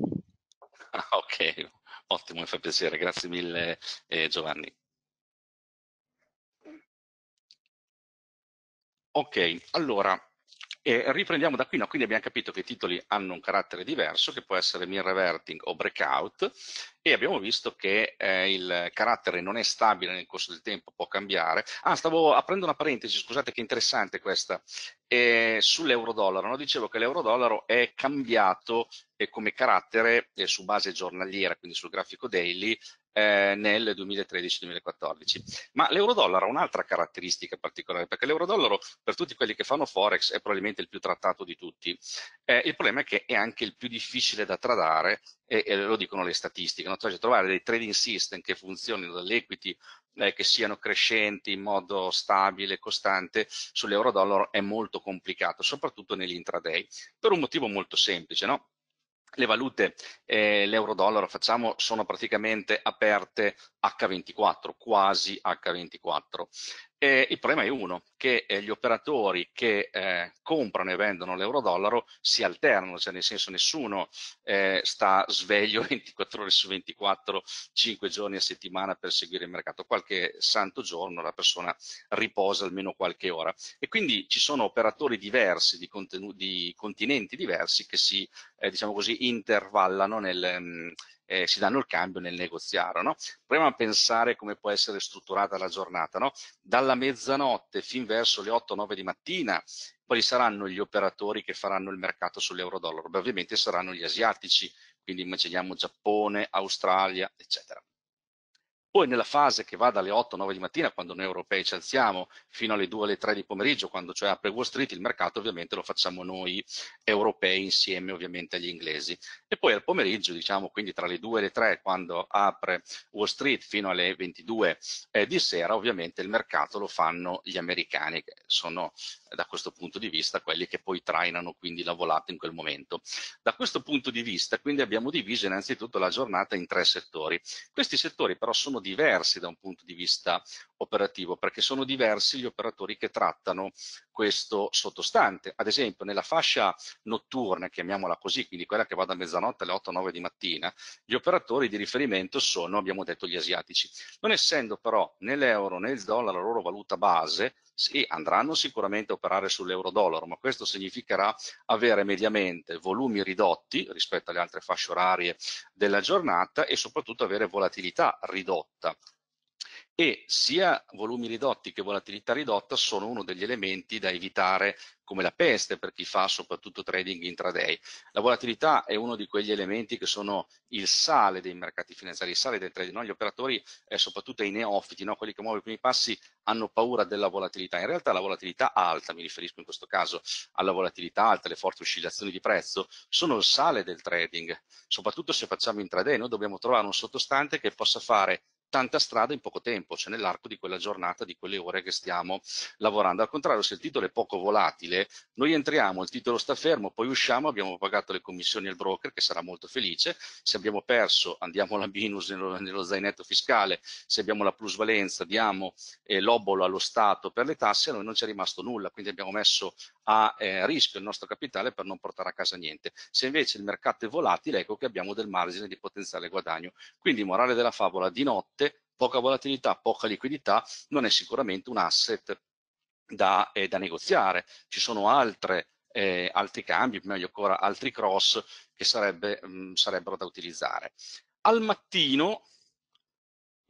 Ah, ok, Ottimo, mi fa piacere, grazie mille eh, Giovanni. Ok, allora e riprendiamo da qui, no? quindi abbiamo capito che i titoli hanno un carattere diverso, che può essere mean reverting o breakout, e abbiamo visto che eh, il carattere non è stabile nel corso del tempo, può cambiare. Ah, stavo aprendo una parentesi, scusate che interessante questa, eh, sull'euro-dollaro. No? Dicevo che l'euro-dollaro è cambiato eh, come carattere eh, su base giornaliera, quindi sul grafico daily, eh, nel 2013-2014. Ma l'euro-dollaro ha un'altra caratteristica particolare, perché l'euro-dollaro per tutti quelli che fanno Forex è probabilmente il più trattato di tutti. Eh, il problema è che è anche il più difficile da tradare e, e lo dicono le statistiche. No? Cioè, trovare dei trading system che funzionino dall'equity eh, che siano crescenti in modo stabile, costante, sull'euro-dollaro è molto complicato, soprattutto negli intraday, per un motivo molto semplice, no? le valute, eh, l'euro-dollaro, facciamo, sono praticamente aperte H24, quasi H24. Eh, il problema è uno, che eh, gli operatori che eh, comprano e vendono l'euro-dollaro si alternano, cioè nel senso nessuno eh, sta sveglio 24 ore su 24, 5 giorni a settimana per seguire il mercato. Qualche santo giorno la persona riposa almeno qualche ora. E quindi ci sono operatori diversi, di, di continenti diversi, che si, eh, diciamo così, intervallano nel... Mm, eh, si danno il cambio nel negoziare. No? Proviamo a pensare come può essere strutturata la giornata, no? dalla mezzanotte fin verso le 8-9 di mattina, quali saranno gli operatori che faranno il mercato sull'euro-dollaro? ovviamente saranno gli asiatici, quindi immaginiamo Giappone, Australia, eccetera. Poi nella fase che va dalle 8-9 di mattina, quando noi europei ci alziamo, fino alle 2 3 di pomeriggio, quando cioè apre Wall Street, il mercato ovviamente lo facciamo noi europei insieme ovviamente agli inglesi. E poi al pomeriggio, diciamo quindi tra le 2 e le 3, quando apre Wall Street fino alle 22 eh, di sera, ovviamente il mercato lo fanno gli americani, che sono da questo punto di vista quelli che poi trainano quindi la volata in quel momento. Da questo punto di vista quindi abbiamo diviso innanzitutto la giornata in tre settori. Questi settori però sono diversi da un punto di vista operativo, perché sono diversi gli operatori che trattano questo sottostante. Ad esempio, nella fascia notturna, chiamiamola così, quindi quella che va da mezzanotte alle 8-9 di mattina, gli operatori di riferimento sono, abbiamo detto, gli asiatici. Non essendo però né l'euro né il dollaro la loro valuta base, sì, andranno sicuramente a operare sull'euro-dollaro, ma questo significherà avere mediamente volumi ridotti rispetto alle altre fasce orarie della giornata e soprattutto avere volatilità ridotta e sia volumi ridotti che volatilità ridotta sono uno degli elementi da evitare come la peste per chi fa soprattutto trading intraday. La volatilità è uno di quegli elementi che sono il sale dei mercati finanziari, il sale del trading. No? Gli operatori, eh, soprattutto i neofiti, no? quelli che muovono i primi passi, hanno paura della volatilità. In realtà la volatilità alta, mi riferisco in questo caso alla volatilità alta, le forti oscillazioni di prezzo, sono il sale del trading. Soprattutto se facciamo intraday, noi dobbiamo trovare un sottostante che possa fare tanta strada in poco tempo, cioè nell'arco di quella giornata, di quelle ore che stiamo lavorando. Al contrario, se il titolo è poco volatile, noi entriamo, il titolo sta fermo, poi usciamo, abbiamo pagato le commissioni al broker che sarà molto felice, se abbiamo perso andiamo alla minus nello, nello zainetto fiscale, se abbiamo la plusvalenza diamo eh, l'obolo allo Stato per le tasse, a noi non c'è rimasto nulla, quindi abbiamo messo a eh, rischio il nostro capitale per non portare a casa niente. Se invece il mercato è volatile, ecco che abbiamo del margine di potenziale guadagno. Quindi morale della favola, di notte, poca volatilità, poca liquidità, non è sicuramente un asset da, eh, da negoziare. Ci sono altre eh, altri cambi, meglio ancora altri cross che sarebbe, mh, mm, sarebbero da utilizzare. Al mattino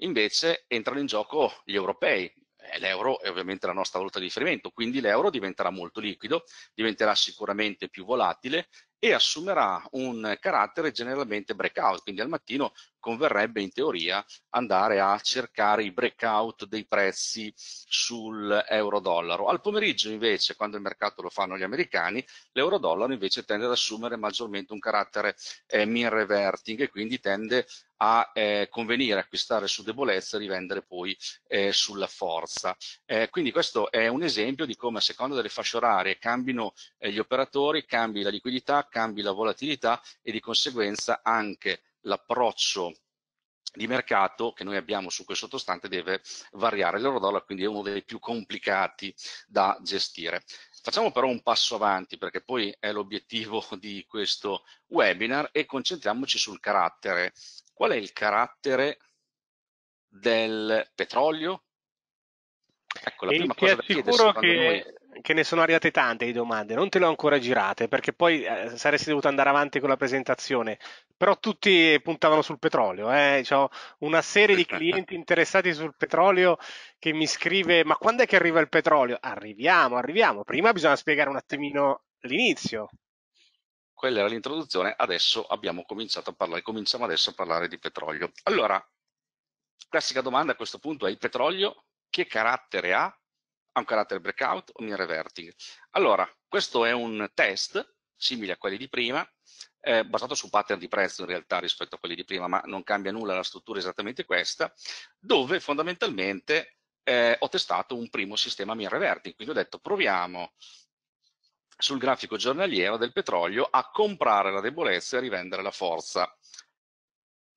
invece entrano in gioco gli europei, eh, l'euro è ovviamente la nostra valuta di riferimento, quindi l'euro diventerà molto liquido, diventerà sicuramente più volatile e assumerà un carattere generalmente breakout, quindi al mattino converrebbe in teoria andare a cercare i breakout dei prezzi sul euro-dollaro. Al pomeriggio invece, quando il mercato lo fanno gli americani, l'euro-dollaro invece tende ad assumere maggiormente un carattere eh, mean reverting e quindi tende a eh, convenire, acquistare su debolezza e rivendere poi eh, sulla forza. Eh, quindi questo è un esempio di come a seconda delle fasce orarie cambino eh, gli operatori, cambi la liquidità, cambi la volatilità e di conseguenza anche l'approccio di mercato che noi abbiamo su quel sottostante deve variare l'euro dollaro quindi è uno dei più complicati da gestire facciamo però un passo avanti perché poi è l'obiettivo di questo webinar e concentriamoci sul carattere qual è il carattere del petrolio ecco la e prima cosa da chiedersi che... noi che ne sono arrivate tante di domande, non te le ho ancora girate perché poi eh, saresti dovuto andare avanti con la presentazione, però tutti puntavano sul petrolio, eh. C'ho una serie di clienti interessati sul petrolio che mi scrive ma quando è che arriva il petrolio? Arriviamo, arriviamo, prima bisogna spiegare un attimino l'inizio. Quella era l'introduzione, adesso abbiamo cominciato a parlare, cominciamo adesso a parlare di petrolio. Allora, classica domanda a questo punto è il petrolio che carattere ha ha un carattere breakout o mirror reverting. Allora, questo è un test simile a quelli di prima, eh, basato su pattern di prezzo in realtà rispetto a quelli di prima, ma non cambia nulla, la struttura è esattamente questa, dove fondamentalmente eh, ho testato un primo sistema mirror reverting, quindi ho detto proviamo sul grafico giornaliero del petrolio a comprare la debolezza e a rivendere la forza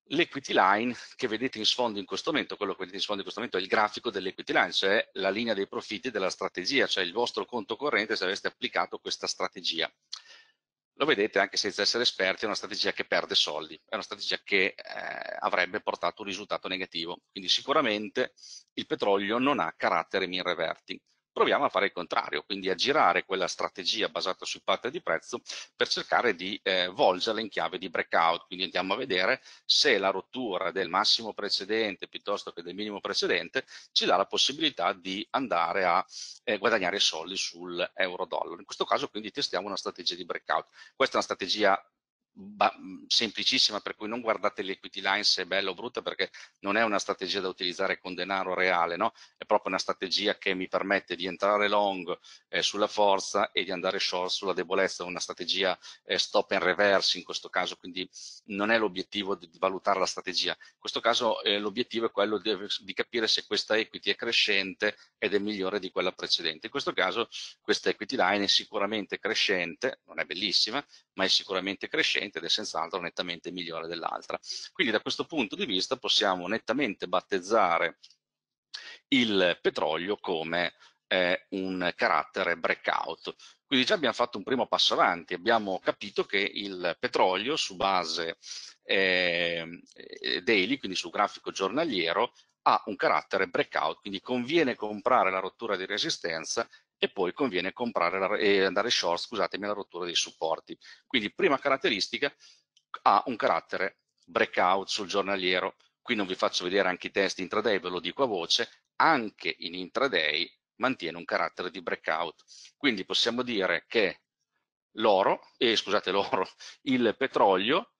l'equity line che vedete in sfondo in questo momento, quello che vedete in sfondo in questo momento è il grafico dell'equity line, cioè la linea dei profitti della strategia, cioè il vostro conto corrente se aveste applicato questa strategia. Lo vedete anche senza essere esperti, è una strategia che perde soldi, è una strategia che eh, avrebbe portato un risultato negativo. Quindi sicuramente il petrolio non ha carattere mean reverting proviamo a fare il contrario, quindi a girare quella strategia basata sui pattern di prezzo per cercare di eh, volgerla in chiave di breakout, quindi andiamo a vedere se la rottura del massimo precedente piuttosto che del minimo precedente ci dà la possibilità di andare a eh, guadagnare soldi sul euro dollaro. In questo caso quindi testiamo una strategia di breakout. Questa è una strategia semplicissima per cui non guardate l'equity line se è bella o brutta perché non è una strategia da utilizzare con denaro reale, no? è proprio una strategia che mi permette di entrare long eh, sulla forza e di andare short sulla debolezza, una strategia eh, stop and reverse in questo caso, quindi non è l'obiettivo di, valutare la strategia, in questo caso eh, l'obiettivo è quello di, di, capire se questa equity è crescente ed è migliore di quella precedente, in questo caso questa equity line è sicuramente crescente, non è bellissima, ma è sicuramente crescente efficiente ed è senz'altro nettamente migliore dell'altra. Quindi da questo punto di vista possiamo nettamente battezzare il petrolio come eh, un carattere breakout. Quindi già abbiamo fatto un primo passo avanti, abbiamo capito che il petrolio su base ehm, eh, daily, quindi su grafico giornaliero, ha un carattere breakout, quindi conviene comprare la rottura di resistenza e poi conviene comprare e eh, andare short, scusatemi, la rottura dei supporti. Quindi prima caratteristica ha un carattere breakout sul giornaliero. Qui non vi faccio vedere anche i test intraday, ve lo dico a voce, anche in intraday mantiene un carattere di breakout. Quindi possiamo dire che l'oro, eh, scusate l'oro, il petrolio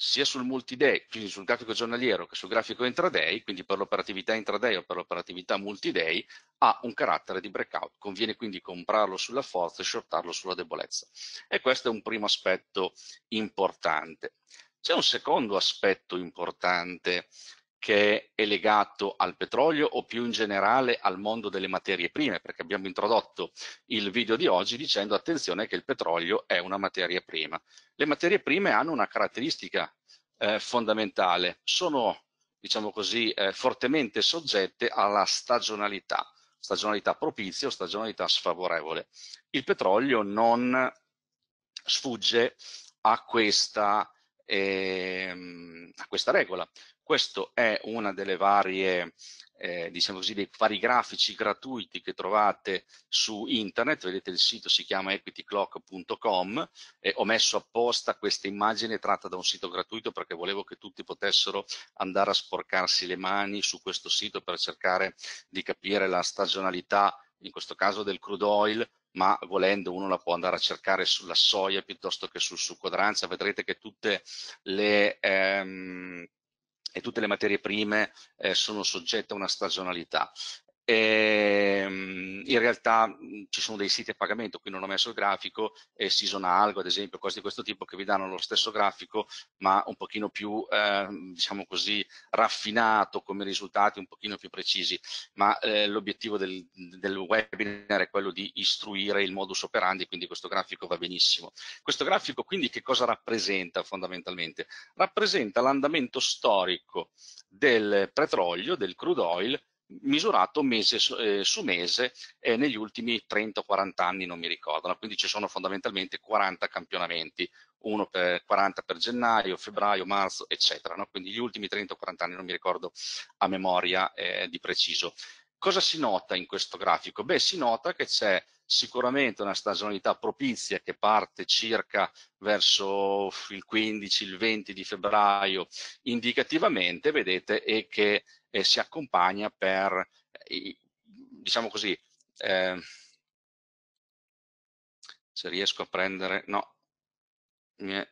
sia sul multi-day, quindi sul grafico giornaliero, che sul grafico intraday, quindi per l'operatività intraday o per l'operatività multi-day, ha un carattere di breakout. Conviene quindi comprarlo sulla forza e shortarlo sulla debolezza. E questo è un primo aspetto importante. C'è un secondo aspetto importante che è legato al petrolio o più in generale al mondo delle materie prime, perché abbiamo introdotto il video di oggi dicendo attenzione che il petrolio è una materia prima. Le materie prime hanno una caratteristica eh, fondamentale, sono diciamo così, eh, fortemente soggette alla stagionalità, stagionalità propizia o stagionalità sfavorevole. Il petrolio non sfugge a questa, ehm, a questa regola. Questo è uno delle varie, eh, diciamo così, dei vari grafici gratuiti che trovate su internet. Vedete il sito si chiama equityclock.com e eh, ho messo apposta questa immagine tratta da un sito gratuito perché volevo che tutti potessero andare a sporcarsi le mani su questo sito per cercare di capire la stagionalità, in questo caso del crude oil, ma volendo uno la può andare a cercare sulla soia piuttosto che sul succo d'arancia, vedrete che tutte le ehm, e tutte le materie prime eh, sono soggette a una stagionalità. Ehm, in realtà mhmm, ci sono dei siti a pagamento, qui non ho messo il grafico, eh, Season Algo ad esempio, cose di questo tipo che vi danno lo stesso grafico ma un pochino più, eh, diciamo così, raffinato come risultati, un pochino più precisi, ma eh, l'obiettivo del, del, webinar è quello di istruire il modus operandi, quindi questo grafico va benissimo. Questo grafico quindi che cosa rappresenta fondamentalmente? Rappresenta l'andamento storico del petrolio, del crude oil, misurato mese su, eh, mese eh, negli ultimi 30 o 40 anni, non mi ricordano, quindi ci sono fondamentalmente 40 campionamenti, uno per 40 per gennaio, febbraio, marzo, eccetera, no? quindi gli ultimi 30 o 40 anni, non mi ricordo a memoria eh, di preciso. Cosa si nota in questo grafico? Beh, si nota che c'è sicuramente una stagionalità propizia che parte circa verso il 15, il 20 di febbraio indicativamente, vedete, e che e eh, si accompagna per, eh, diciamo così, eh, se riesco a prendere, no, mi è,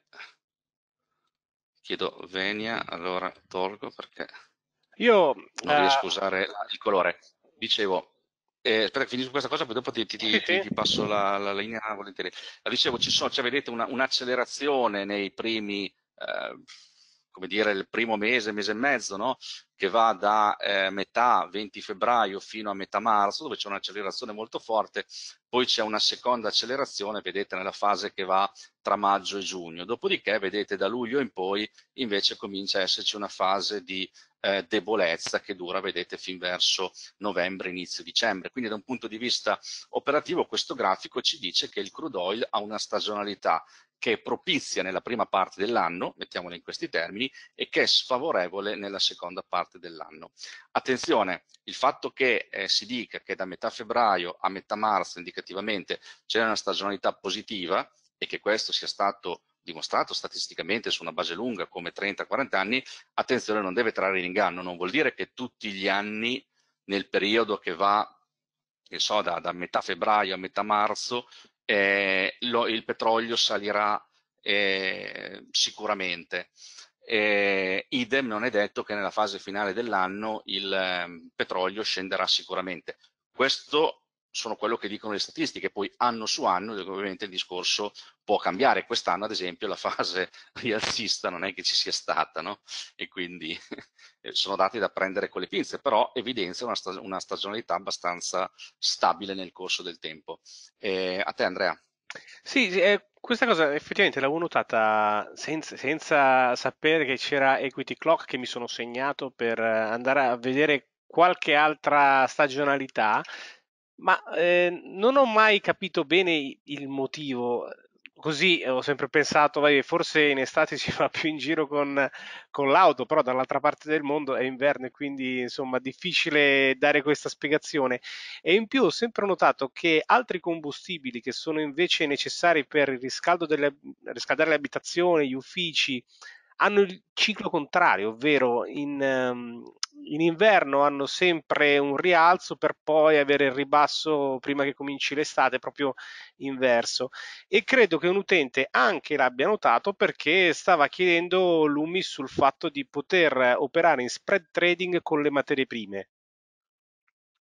chiedo Venia, allora tolgo perché Io, non riesco a uh... usare il colore. Dicevo, eh, aspetta, finisco questa cosa, poi dopo ti, ti, ti, ti passo la, la, linea volentieri. La dicevo, ci sono, cioè, vedete una, un'accelerazione nei primi, eh, come dire, il primo mese, mese e mezzo, no? che va da eh, metà 20 febbraio fino a metà marzo, dove c'è un'accelerazione molto forte, poi c'è una seconda accelerazione, vedete, nella fase che va tra maggio e giugno. Dopodiché, vedete, da luglio in poi invece comincia a esserci una fase di eh, debolezza che dura, vedete, fin verso novembre, inizio dicembre. Quindi da un punto di vista operativo questo grafico ci dice che il crude oil ha una stagionalità che è propizia nella prima parte dell'anno, mettiamola in questi termini, e che è sfavorevole nella seconda parte dell'anno. Attenzione, il fatto che eh, si dica che da metà febbraio a metà marzo indicativamente c'è una stagionalità positiva e che questo sia stato dimostrato statisticamente su una base lunga come 30-40 anni, attenzione non deve trarre in inganno, non vuol dire che tutti gli anni nel periodo che va che so, da, da metà febbraio a metà marzo eh, lo, il petrolio salirà eh, sicuramente. Eh, idem non è detto che nella fase finale dell'anno il ehm, petrolio scenderà sicuramente. Questo sono quello che dicono le statistiche, poi anno su anno ovviamente il discorso può cambiare. Quest'anno ad esempio la fase rialzista non è che ci sia stata, no? e quindi eh, sono dati da prendere con le pinze, però evidenzia una, stag una stagionalità abbastanza stabile nel corso del tempo. Eh, a te Andrea. Sì, eh, questa cosa effettivamente l'avevo notata senza, senza sapere che c'era Equity Clock che mi sono segnato per andare a vedere qualche altra stagionalità ma, ehm, non ho mai capito bene il motivo. Così eh, ho sempre pensato: "Vai, forse in estate si va più in giro con con l'auto", però dall'altra parte del mondo è inverno e quindi, insomma, difficile dare questa spiegazione. E in più ho sempre notato che altri combustibili che sono invece necessari per il riscaldo delle ab mhmm, riscaldare le abitazioni, gli uffici hanno il ciclo contrario, ovvero in, ehm, in, inverno hanno sempre un rialzo per poi avere il ribasso prima che cominci l'estate, proprio inverso. E credo che un utente anche l'abbia notato perché stava chiedendo Lumi sul fatto di poter operare in spread trading con le materie prime.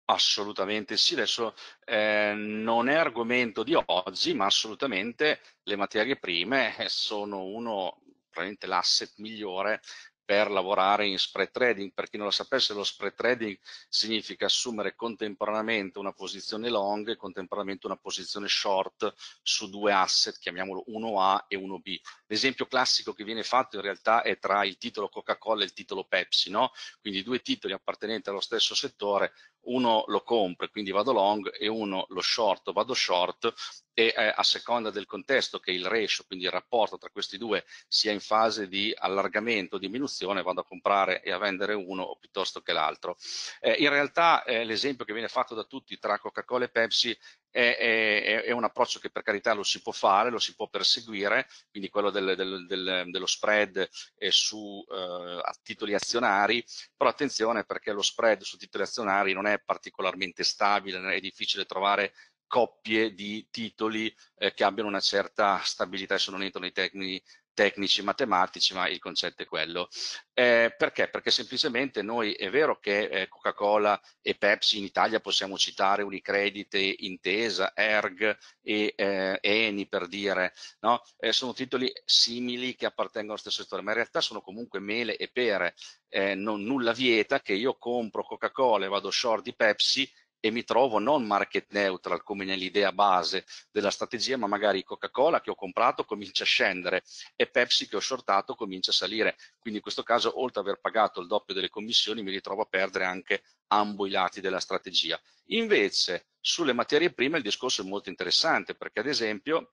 Assolutamente sì, adesso eh, non è argomento di oggi, ma assolutamente le materie prime eh, sono uno probabilmente l'asset migliore per lavorare in spread trading. Per chi non lo sapesse, lo spread trading significa assumere contemporaneamente una posizione long e contemporaneamente una posizione short su due asset, chiamiamolo 1A e 1B. L'esempio classico che viene fatto in realtà è tra il titolo Coca-Cola e il titolo Pepsi, no? Quindi due titoli appartenenti allo stesso settore, uno lo compro e quindi vado long e uno lo short, vado short e eh, a seconda del contesto che il ratio, quindi il rapporto tra questi due sia in fase di allargamento o diminuzione, vado a comprare e a vendere uno piuttosto che l'altro. Eh, in realtà eh, l'esempio che viene fatto da tutti tra Coca-Cola e Pepsi è, è, è, un approccio che per carità lo si può fare, lo si può perseguire, quindi quello del, del, del, dello spread eh, su eh, titoli azionari, però attenzione perché lo spread su titoli azionari non è particolarmente stabile, è difficile trovare coppie di titoli eh, che abbiano una certa stabilità e non entro nei termini tecnici matematici, ma il concetto è quello. Eh, perché? Perché semplicemente noi è vero che eh, Coca-Cola e Pepsi in Italia possiamo citare Unicredit, Intesa, ERG e eh, Eni per dire, no? Eh, sono titoli simili che appartengono allo stesso settore, ma in realtà sono comunque mele e pere. Eh, non nulla vieta che io compro Coca-Cola e vado short di Pepsi e mi trovo non market neutral come nell'idea base della strategia, ma magari Coca-Cola che ho comprato comincia a scendere e Pepsi che ho shortato comincia a salire. Quindi in questo caso, oltre ad aver pagato il doppio delle commissioni, mi ritrovo a perdere anche ambo i lati della strategia. Invece, sulle materie prime il discorso è molto interessante perché, ad esempio,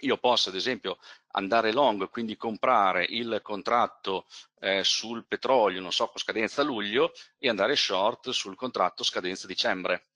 io posso ad esempio andare long, quindi comprare il contratto eh, sul petrolio, non so, con scadenza luglio, e andare short sul contratto scadenza dicembre.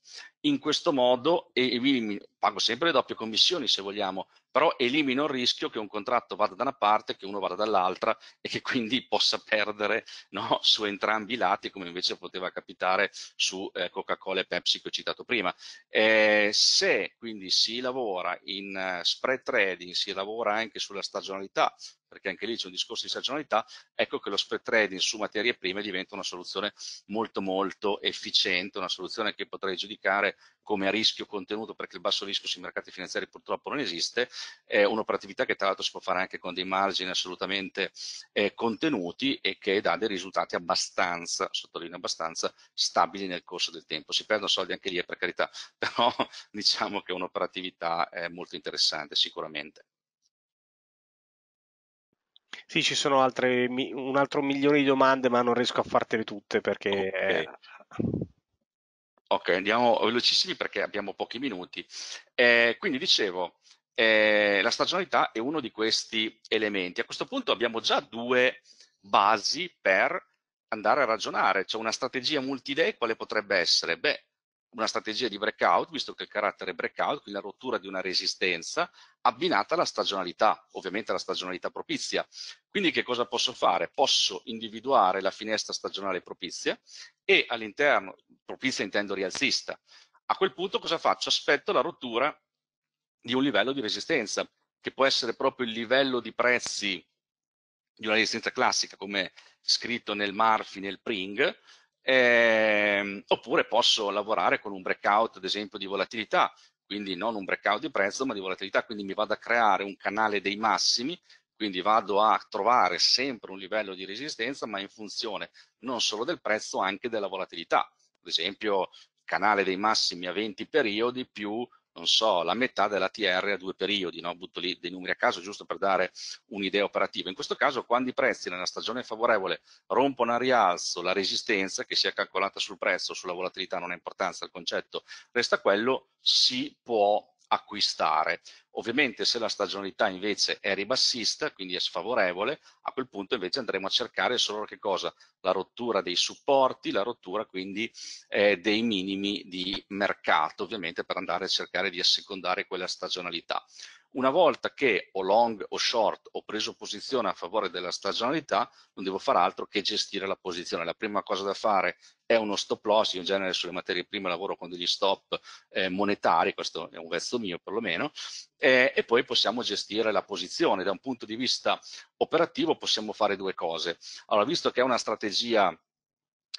In questo modo, e, e mi, pago sempre le doppie commissioni se vogliamo, però elimino il rischio che un contratto vada da una parte, che uno vada dall'altra e che quindi possa perdere no, su entrambi i lati, come invece poteva capitare su eh, Coca-Cola e Pepsi che ho citato prima. Eh, se quindi si lavora in uh, spread trading, si lavora anche sulla stagionalità, perché anche lì c'è un discorso di stagionalità, ecco che lo spread trading su materie prime diventa una soluzione molto molto efficiente, una soluzione che potrei giudicare come a rischio contenuto, perché il basso rischio sui mercati finanziari purtroppo non esiste, è un'operatività che tra l'altro si può fare anche con dei margini assolutamente eh, contenuti e che dà dei risultati abbastanza, sottolineo abbastanza, stabili nel corso del tempo. Si perdono soldi anche lì, eh, per carità, però diciamo che è un'operatività eh, molto interessante sicuramente. Sì, ci sono altre, un altro milione di domande, ma non riesco a fartele tutte perché... Okay. ok, andiamo velocissimi perché abbiamo pochi minuti. Eh, quindi dicevo, eh, la stagionalità è uno di questi elementi. A questo punto abbiamo già due basi per andare a ragionare, cioè una strategia multi-day, quale potrebbe essere? Beh, una strategia di breakout, visto che il carattere breakout, quindi la rottura di una resistenza, abbinata alla stagionalità, ovviamente alla stagionalità propizia. Quindi che cosa posso fare? Posso individuare la finestra stagionale propizia e all'interno, propizia intendo rialzista, a quel punto cosa faccio? Aspetto la rottura di un livello di resistenza, che può essere proprio il livello di prezzi di una resistenza classica, come scritto nel Marfi, nel Pring, eh, oppure posso lavorare con un breakout, ad esempio, di volatilità, quindi non un breakout di prezzo, ma di volatilità, quindi mi vado a creare un canale dei massimi, quindi vado a trovare sempre un livello di resistenza, ma in funzione non solo del prezzo, anche della volatilità. Ad esempio, canale dei massimi a 20 periodi più non so, la metà della TR a due periodi, no? butto lì dei numeri a caso giusto per dare un'idea operativa. In questo caso quando i prezzi nella stagione favorevole rompono a rialzo la resistenza, che sia calcolata sul prezzo, sulla volatilità, non ha importanza il concetto, resta quello, si può acquistare. Ovviamente se la stagionalità invece è ribassista, quindi è sfavorevole, a quel punto invece andremo a cercare solo che cosa? La rottura dei supporti, la rottura quindi eh, dei minimi di mercato, ovviamente per andare a cercare di assecondare quella stagionalità. Una volta che o long o short ho preso posizione a favore della stagionalità, non devo fare altro che gestire la posizione. La prima cosa da fare è uno stop loss, io in genere sulle materie prime lavoro con degli stop eh, monetari, questo è un vezzo mio perlomeno, eh, e poi possiamo gestire la posizione. Da un punto di vista operativo possiamo fare due cose. Allora, visto che è una strategia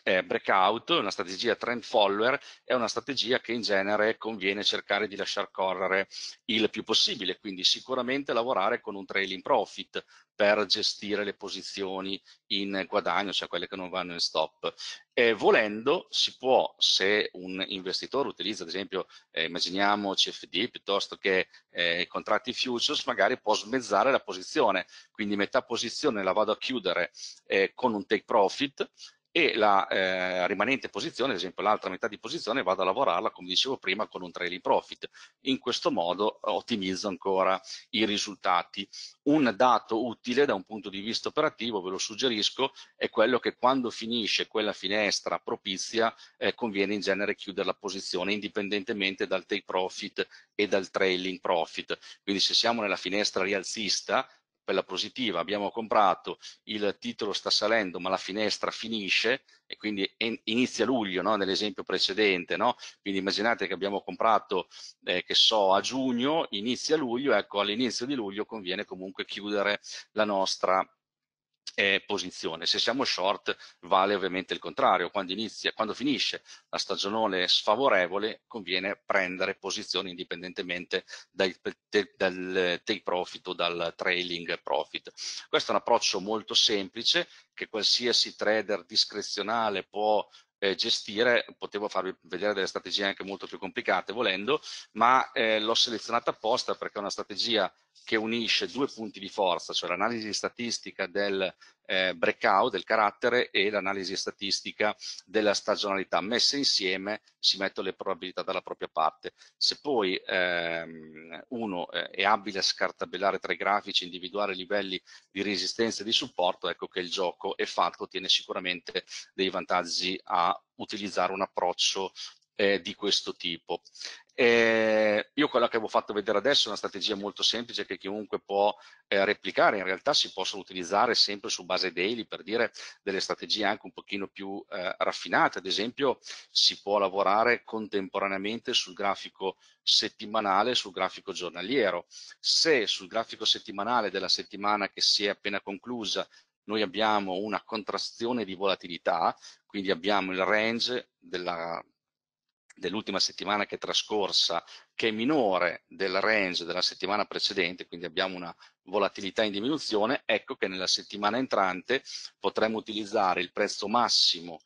eh, breakout, una strategia trend follower è una strategia che in genere conviene cercare di lasciar correre il più possibile, quindi sicuramente lavorare con un trailing profit per gestire le posizioni in guadagno, cioè quelle che non vanno in stop. E volendo si può, se un investitore utilizza ad esempio, eh, immaginiamo CFD piuttosto che eh, contratti futures, magari può smezzare la posizione, quindi metà posizione la vado a chiudere eh, con un take profit e la eh, rimanente posizione, ad esempio l'altra metà di posizione, vado a lavorarla, come dicevo prima, con un trailing profit. In questo modo ottimizzo ancora i risultati. Un dato utile da un punto di vista operativo, ve lo suggerisco, è quello che quando finisce quella finestra propizia eh, conviene in genere chiudere la posizione indipendentemente dal take profit e dal trailing profit. Quindi se siamo nella finestra rialzista, quella positiva, abbiamo comprato, il titolo sta salendo ma la finestra finisce e quindi inizia luglio no? nell'esempio precedente, no? quindi immaginate che abbiamo comprato eh, che so a giugno, inizia luglio, ecco all'inizio di luglio conviene comunque chiudere la nostra eh, posizione. Se siamo short vale ovviamente il contrario, quando inizia, quando finisce la stagionone sfavorevole conviene prendere posizione indipendentemente dai, dal take profit o dal trailing profit. Questo è un approccio molto semplice che qualsiasi trader discrezionale può eh, gestire, potevo farvi vedere delle strategie anche molto più complicate volendo, ma eh, l'ho selezionata apposta perché è una strategia che unisce due punti di forza, cioè l'analisi statistica del eh, breakout del carattere e l'analisi statistica della stagionalità messe insieme si mettono le probabilità dalla propria parte se poi ehm, uno eh, è abile a scartabellare tra i grafici individuare livelli di resistenza e di supporto ecco che il gioco è fatto tiene sicuramente dei vantaggi a utilizzare un approccio eh, di questo tipo. Eh, io quello che avevo fatto vedere adesso è una strategia molto semplice che chiunque può eh, replicare, in realtà si possono utilizzare sempre su base daily per dire delle strategie anche un pochino più eh, raffinate, ad esempio si può lavorare contemporaneamente sul grafico settimanale e sul grafico giornaliero, se sul grafico settimanale della settimana che si è appena conclusa noi abbiamo una contrazione di volatilità, quindi abbiamo il range della dell'ultima settimana che è trascorsa che è minore del range della settimana precedente, quindi abbiamo una volatilità in diminuzione, ecco che nella settimana entrante potremmo utilizzare il prezzo massimo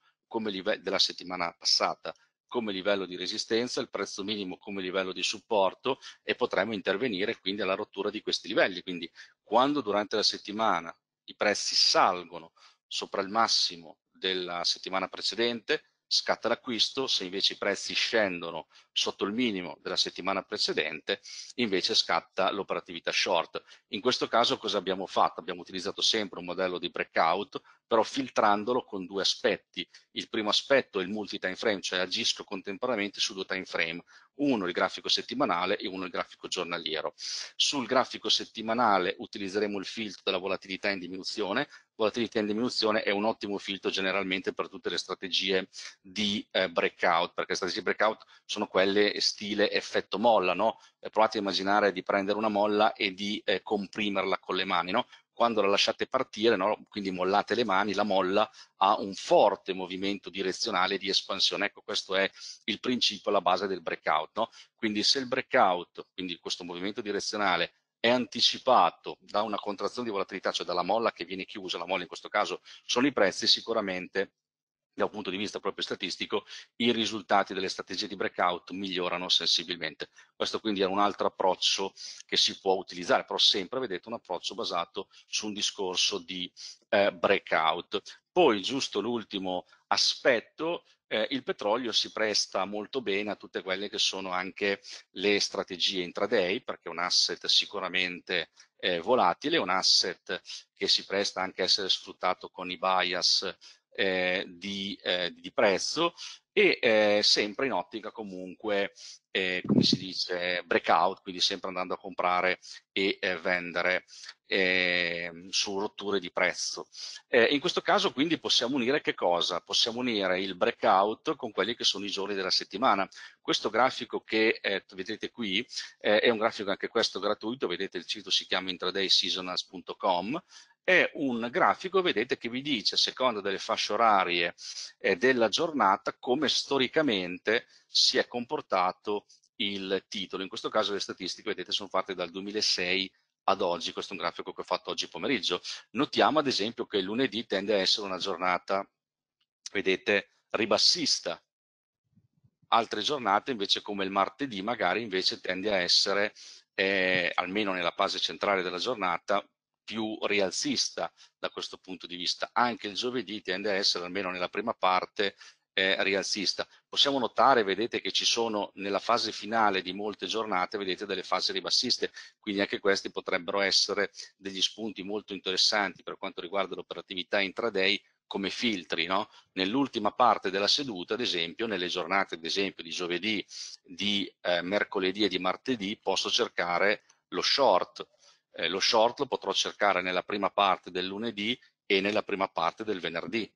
della settimana passata come livello di resistenza, il prezzo minimo come livello di supporto e potremmo intervenire quindi alla rottura di questi livelli. Quindi quando durante la settimana i prezzi salgono sopra il massimo della settimana precedente, scatta l'acquisto, se invece i prezzi scendono sotto il minimo della settimana precedente, invece scatta l'operatività short. In questo caso cosa abbiamo fatto? Abbiamo utilizzato sempre un modello di breakout però filtrandolo con due aspetti. Il primo aspetto è il multi-time frame, cioè agisco contemporaneamente su due time frame, uno il grafico settimanale e uno il grafico giornaliero. Sul grafico settimanale utilizzeremo il filtro della volatilità in diminuzione, volatilità in diminuzione è un ottimo filtro generalmente per tutte le strategie di eh, breakout, perché le strategie di breakout sono quelle stile effetto molla, no? Eh, provate a immaginare di prendere una molla e di eh, comprimerla con le mani, no? quando la lasciate partire, no? quindi mollate le mani, la molla ha un forte movimento direzionale di espansione. Ecco, questo è il principio alla base del breakout. No? Quindi se il breakout, quindi questo movimento direzionale, è anticipato da una contrazione di volatilità, cioè dalla molla che viene chiusa, la molla in questo caso sono i prezzi, sicuramente da un punto di vista proprio statistico, i risultati delle strategie di breakout migliorano sensibilmente. Questo quindi è un altro approccio che si può utilizzare, però sempre, vedete, un approccio basato su un discorso di eh, breakout. Poi, giusto l'ultimo aspetto, eh, il petrolio si presta molto bene a tutte quelle che sono anche le strategie intraday, perché è un asset sicuramente eh, volatile, un asset che si presta anche a essere sfruttato con i bias eh, di, eh, di prezzo e eh, sempre in ottica comunque, eh, come si dice, breakout, quindi sempre andando a comprare e eh, vendere ehm, su rotture di prezzo. Eh, in questo caso quindi possiamo unire che cosa? Possiamo unire il breakout con quelli che sono i giorni della settimana. Questo grafico che eh, vedete qui eh, è un grafico anche questo gratuito, vedete il sito si chiama intradayseasonals.com è un grafico, vedete, che vi dice, a seconda delle fasce orarie e della giornata, come storicamente si è comportato il titolo. In questo caso le statistiche, vedete, sono fatte dal 2006 ad oggi, questo è un grafico che ho fatto oggi pomeriggio. Notiamo ad esempio che lunedì tende a essere una giornata, vedete, ribassista. Altre giornate invece come il martedì magari invece tende a essere, eh, almeno nella fase centrale della giornata, più rialzista da questo punto di vista. Anche il giovedì tende a essere, almeno nella prima parte, eh, rialzista. Possiamo notare, vedete, che ci sono nella fase finale di molte giornate, vedete, delle fasi ribassiste, quindi anche questi potrebbero essere degli spunti molto interessanti per quanto riguarda l'operatività intraday come filtri, no? Nell'ultima parte della seduta, ad esempio, nelle giornate, ad esempio, di giovedì, di eh, mercoledì e di martedì, posso cercare lo short eh, lo short lo potrò cercare nella prima parte del lunedì e nella prima parte del venerdì,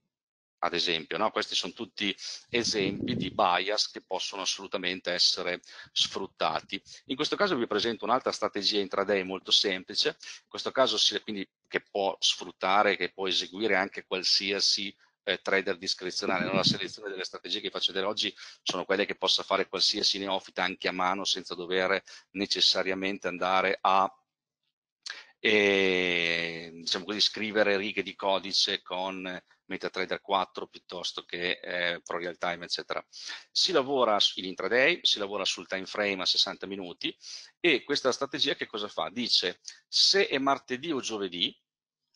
ad esempio. No? Questi sono tutti esempi di bias che possono assolutamente essere sfruttati. In questo caso vi presento un'altra strategia intraday molto semplice, in questo caso quindi, che può sfruttare, che può eseguire anche qualsiasi eh, trader discrezionale, no? la selezione delle strategie che faccio vedere oggi sono quelle che possa fare qualsiasi neofita anche a mano senza dover necessariamente andare a e ehm, diciamo così, scrivere righe di codice con MetaTrader 4 piuttosto che eh, Pro eccetera. Si lavora in intraday, si lavora sul time frame a 60 minuti e questa strategia che cosa fa? Dice se è martedì o giovedì,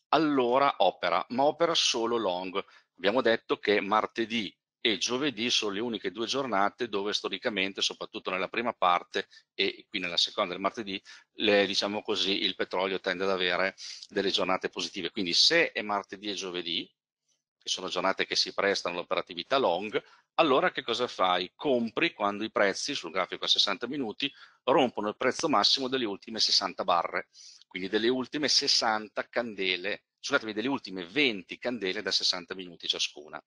allora opera, ma opera solo long. Abbiamo detto che martedì e giovedì sono le uniche due giornate dove storicamente, soprattutto nella prima parte e qui nella seconda del martedì, le, diciamo così, il petrolio tende ad avere delle giornate positive. Quindi se è martedì e giovedì, che sono giornate che si prestano all'operatività long, allora che cosa fai? Compri quando i prezzi, sul grafico a 60 minuti, rompono il prezzo massimo delle ultime 60 barre, quindi delle ultime 60 candele, scusatemi, delle ultime 20 candele da 60 minuti ciascuna.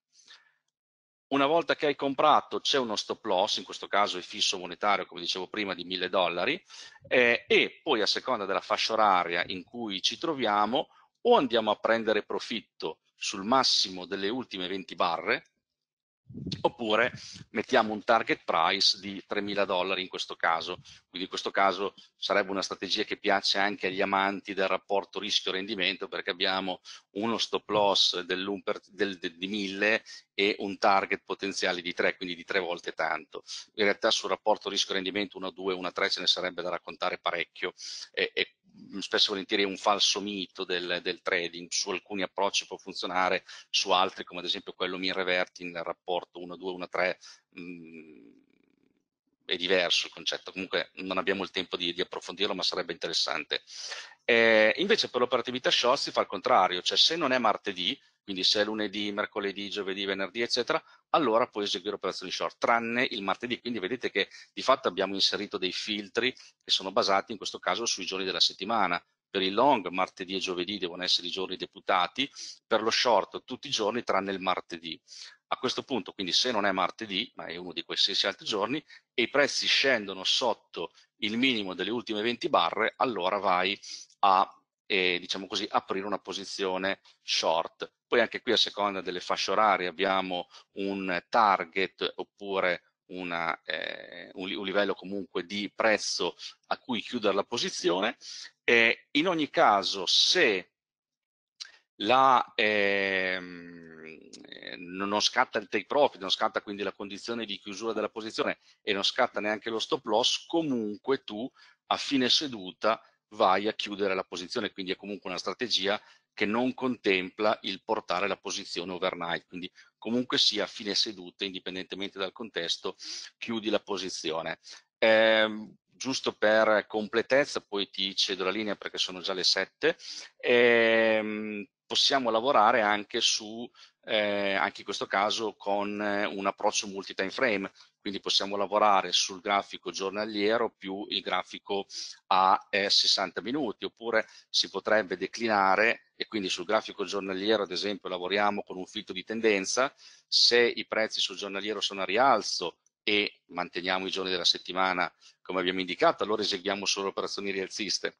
Una volta che hai comprato c'è uno stop loss, in questo caso è fisso monetario, come dicevo prima, di 1000 dollari, eh, e poi a seconda della fascia oraria in cui ci troviamo, o andiamo a prendere profitto sul massimo delle ultime 20 barre, oppure mettiamo un target price di 3.000 dollari in questo caso, quindi in questo caso sarebbe una strategia che piace anche agli amanti del rapporto rischio-rendimento perché abbiamo uno stop loss del, di 1.000 e un target potenziale di 3, quindi di 3 volte tanto. In realtà sul rapporto rischio-rendimento 1-2, 1-3 ce ne sarebbe da raccontare parecchio e, e Mm, spesso e volentieri è un falso mito del, del, trading, su alcuni approcci può funzionare, su altri come ad esempio quello min reverting, il rapporto 1-2-1-3 mm, è diverso il concetto, comunque non abbiamo il tempo di, di approfondirlo ma sarebbe interessante. Eh, invece per l'operatività short si fa il contrario, cioè se non è martedì quindi se è lunedì, mercoledì, giovedì, venerdì, eccetera, allora puoi eseguire operazioni short, tranne il martedì. Quindi vedete che di fatto abbiamo inserito dei filtri che sono basati in questo caso sui giorni della settimana. Per il long, martedì e giovedì devono essere i giorni deputati, per lo short tutti i giorni tranne il martedì. A questo punto, quindi se non è martedì, ma è uno di qualsiasi altri giorni, e i prezzi scendono sotto il minimo delle ultime 20 barre, allora vai a e diciamo così aprire una posizione short. Poi anche qui a seconda delle fasce orarie abbiamo un target oppure una, eh, un, un, livello comunque di prezzo a cui chiudere la posizione. Eh, in ogni caso se la, ehm, non scatta il take profit, non scatta quindi la condizione di chiusura della posizione e non scatta neanche lo stop loss, comunque tu a fine seduta vai a chiudere la posizione, quindi è comunque una strategia che non contempla il portare la posizione overnight, quindi comunque sia a fine seduta, indipendentemente dal contesto, chiudi la posizione. Eh, giusto per completezza, poi ti cedo la linea perché sono già le 7, eh, possiamo lavorare anche su, eh, anche in questo caso, con eh, un approccio multi-time frame, quindi possiamo lavorare sul grafico giornaliero più il grafico a eh, 60 minuti, oppure si potrebbe declinare e quindi sul grafico giornaliero ad esempio lavoriamo con un filtro di tendenza, se i prezzi sul giornaliero sono a rialzo e manteniamo i giorni della settimana come abbiamo indicato, allora eseguiamo solo operazioni rialziste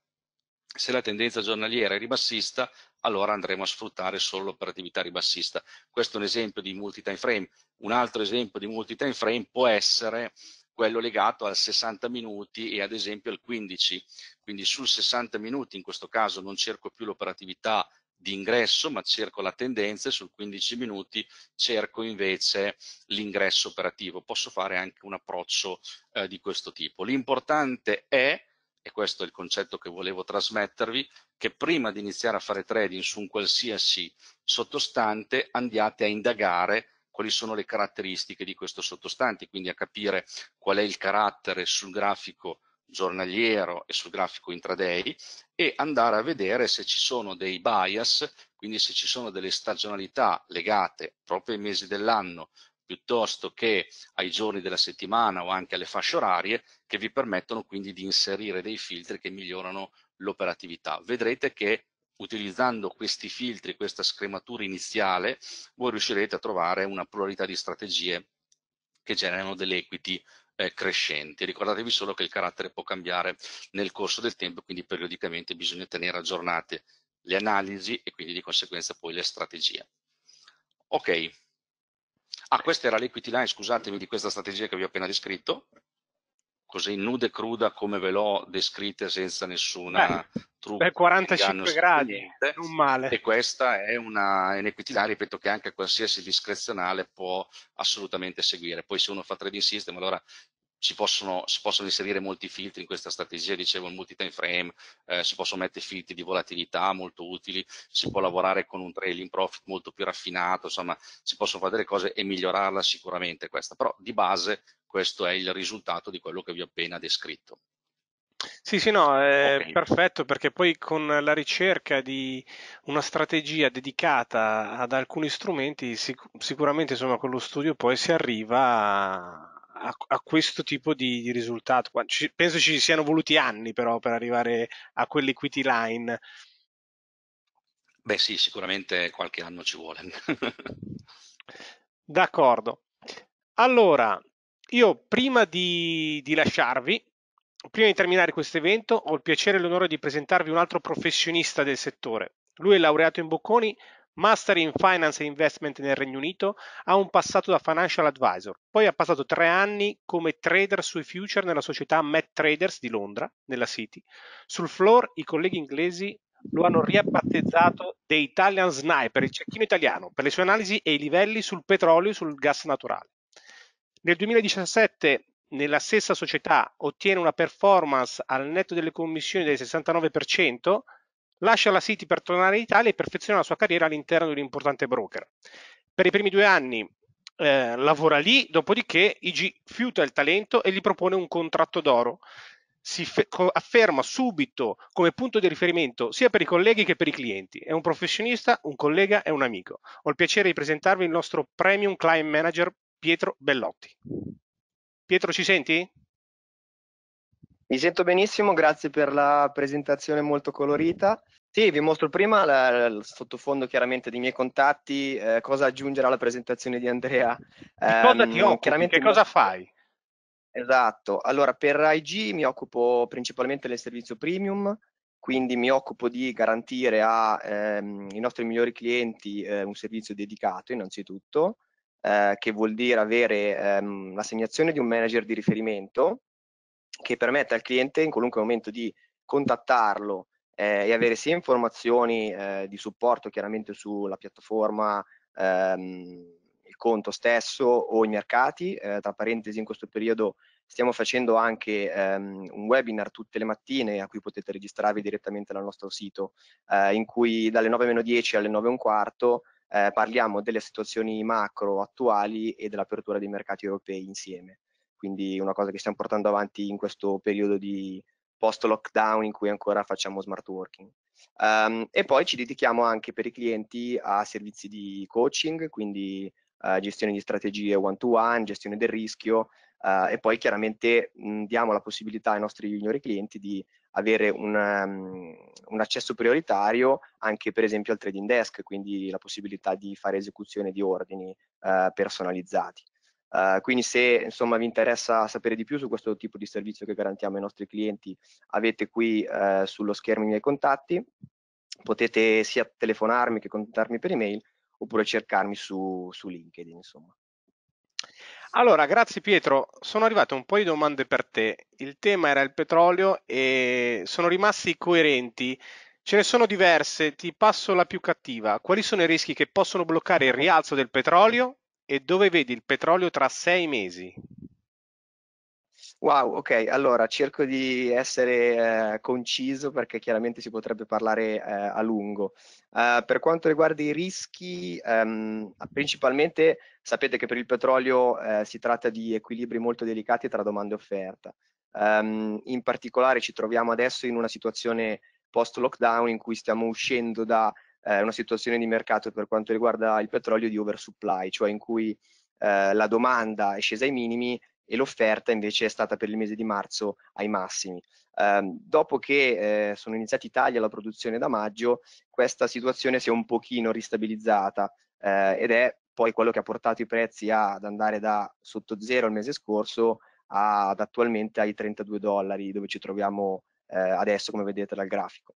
se la tendenza giornaliera è ribassista, allora andremo a sfruttare solo l'operatività ribassista. Questo è un esempio di multi-time frame. Un altro esempio di multi-time frame può essere quello legato al 60 minuti e ad esempio al 15. Quindi sul 60 minuti in questo caso non cerco più l'operatività di ingresso, ma cerco la tendenza e sul 15 minuti cerco invece l'ingresso operativo. Posso fare anche un approccio eh, di questo tipo. L'importante è e questo è il concetto che volevo trasmettervi, che prima di iniziare a fare trading su un qualsiasi sottostante andiate a indagare quali sono le caratteristiche di questo sottostante, quindi a capire qual è il carattere sul grafico giornaliero e sul grafico intraday e andare a vedere se ci sono dei bias, quindi se ci sono delle stagionalità legate proprio ai mesi dell'anno piuttosto che ai giorni della settimana o anche alle fasce orarie che vi permettono quindi di inserire dei filtri che migliorano l'operatività. Vedrete che utilizzando questi filtri, questa scrematura iniziale, voi riuscirete a trovare una pluralità di strategie che generano delle equity eh, crescenti. Ricordatevi solo che il carattere può cambiare nel corso del tempo, quindi periodicamente bisogna tenere aggiornate le analisi e quindi di conseguenza poi le strategie. Ok, Ah, questa era l'equity line, scusatemi, di questa strategia che vi ho appena descritto, così nuda e cruda come ve l'ho descritta senza nessuna eh, trucco. Per 45 gradi, niente. non male. E questa è una equity line, ripeto, che anche qualsiasi discrezionale può assolutamente seguire. Poi se uno fa trading system, allora si possono, si possono, inserire molti filtri in questa strategia, dicevo il multi-time frame, eh, si possono mettere filtri di volatilità molto utili, si può lavorare con un trailing profit molto più raffinato, insomma si possono fare delle cose e migliorarla sicuramente questa, però di base questo è il risultato di quello che vi ho appena descritto. Sì, sì, no, è okay. perfetto perché poi con la ricerca di una strategia dedicata ad alcuni strumenti, sic- sicuramente insomma, con lo studio poi si arriva a, a questo tipo di, di risultato. Ci, penso ci siano voluti anni però per arrivare a quell'equity line. Beh sì, sicuramente qualche anno ci vuole. D'accordo. Allora, io prima di, di lasciarvi, prima di terminare questo evento, ho il piacere e l'onore di presentarvi un altro professionista del settore. Lui è laureato in Bocconi, Master in Finance e Investment nel Regno Unito, ha un passato da financial advisor, poi ha passato tre anni come trader sui future nella società Met Traders di Londra, nella City. Sul floor i colleghi inglesi lo hanno riabbattezzato The Italian Sniper, il cecchino italiano, per le sue analisi e i livelli sul petrolio e sul gas naturale. Nel 2017 nella stessa società ottiene una performance al netto delle commissioni del 69%, Lascia la City per tornare in Italia e perfeziona la sua carriera all'interno di un importante broker. Per i primi due anni eh, lavora lì, dopodiché IG fiuta il talento e gli propone un contratto d'oro. Si fe- afferma subito come punto di riferimento sia per i colleghi che per i clienti. È un professionista, un collega e un amico. Ho il piacere di presentarvi il nostro Premium Client Manager Pietro Bellotti. Pietro, ci senti? Mi sento benissimo, grazie per la presentazione molto colorita. Sì, vi mostro prima la, il sottofondo chiaramente dei miei contatti, eh, cosa aggiungere alla presentazione di Andrea. Di cosa ti ehm, occupi? Che cosa fai? Esatto, allora per IG mi occupo principalmente del servizio premium, quindi mi occupo di garantire ai ehm, nostri migliori clienti eh, un servizio dedicato innanzitutto, eh, che vuol dire avere ehm, l'assegnazione di un manager di riferimento che permette al cliente in qualunque momento di contattarlo eh, e avere sia informazioni eh, di supporto chiaramente sulla piattaforma, ehm, il conto stesso o i mercati. Eh, tra parentesi, in questo periodo stiamo facendo anche ehm, un webinar tutte le mattine a cui potete registrarvi direttamente dal nostro sito, eh, in cui dalle 9.10 alle 9.15 eh, parliamo delle situazioni macro attuali e dell'apertura dei mercati europei insieme quindi una cosa che stiamo portando avanti in questo periodo di post lockdown in cui ancora facciamo smart working. Um, e poi ci dedichiamo anche per i clienti a servizi di coaching, quindi uh, gestione di strategie one to one, gestione del rischio uh, e poi chiaramente mh, diamo la possibilità ai nostri juniori clienti di avere un, um, un, accesso prioritario anche per esempio al trading desk, quindi la possibilità di fare esecuzione di ordini uh, personalizzati. Uh, quindi se insomma vi interessa sapere di più su questo tipo di servizio che garantiamo ai nostri clienti, avete qui uh, sullo schermo i miei contatti, potete sia telefonarmi che contattarmi per email oppure cercarmi su, su LinkedIn insomma. Allora, grazie Pietro. Sono arrivate un po' di domande per te. Il tema era il petrolio e sono rimasti coerenti. Ce ne sono diverse, ti passo la più cattiva. Quali sono i rischi che possono bloccare il rialzo del petrolio e dove vedi il petrolio tra sei mesi? Wow, ok, allora cerco di essere eh, conciso perché chiaramente si potrebbe parlare eh, a lungo. Uh, per quanto riguarda i rischi, um, principalmente sapete che per il petrolio eh, si tratta di equilibri molto delicati tra domanda e offerta. Um, in particolare ci troviamo adesso in una situazione post-lockdown in cui stiamo uscendo da eh, una situazione di mercato per quanto riguarda il petrolio di oversupply, cioè in cui eh, la domanda è scesa ai minimi e l'offerta invece è stata per il mese di marzo ai massimi. Eh, dopo che eh, sono iniziati i tagli alla produzione da maggio, questa situazione si è un pochino ristabilizzata eh, ed è poi quello che ha portato i prezzi ad andare da sotto zero il mese scorso ad attualmente ai 32 dollari dove ci troviamo eh, adesso come vedete dal grafico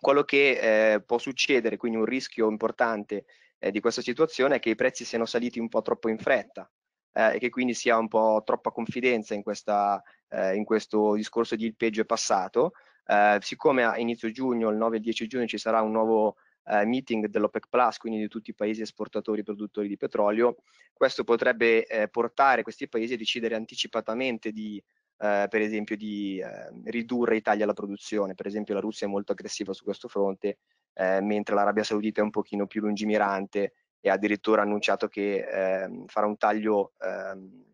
quello che eh, può succedere, quindi un rischio importante eh, di questa situazione, è che i prezzi siano saliti un po' troppo in fretta eh, e che quindi sia un po' troppa confidenza in, questa, eh, in questo discorso di il peggio è passato. Eh, siccome a inizio giugno, il 9 e il 10 giugno, ci sarà un nuovo eh, meeting dell'OPEC Plus, quindi di tutti i paesi esportatori e produttori di petrolio, questo potrebbe portare questi paesi a decidere anticipatamente di eh, per esempio di eh, ridurre i tagli alla produzione, per esempio la Russia è molto aggressiva su questo fronte, eh, mentre l'Arabia Saudita è un pochino più lungimirante e ha addirittura annunciato che ehm, farà un taglio ehm,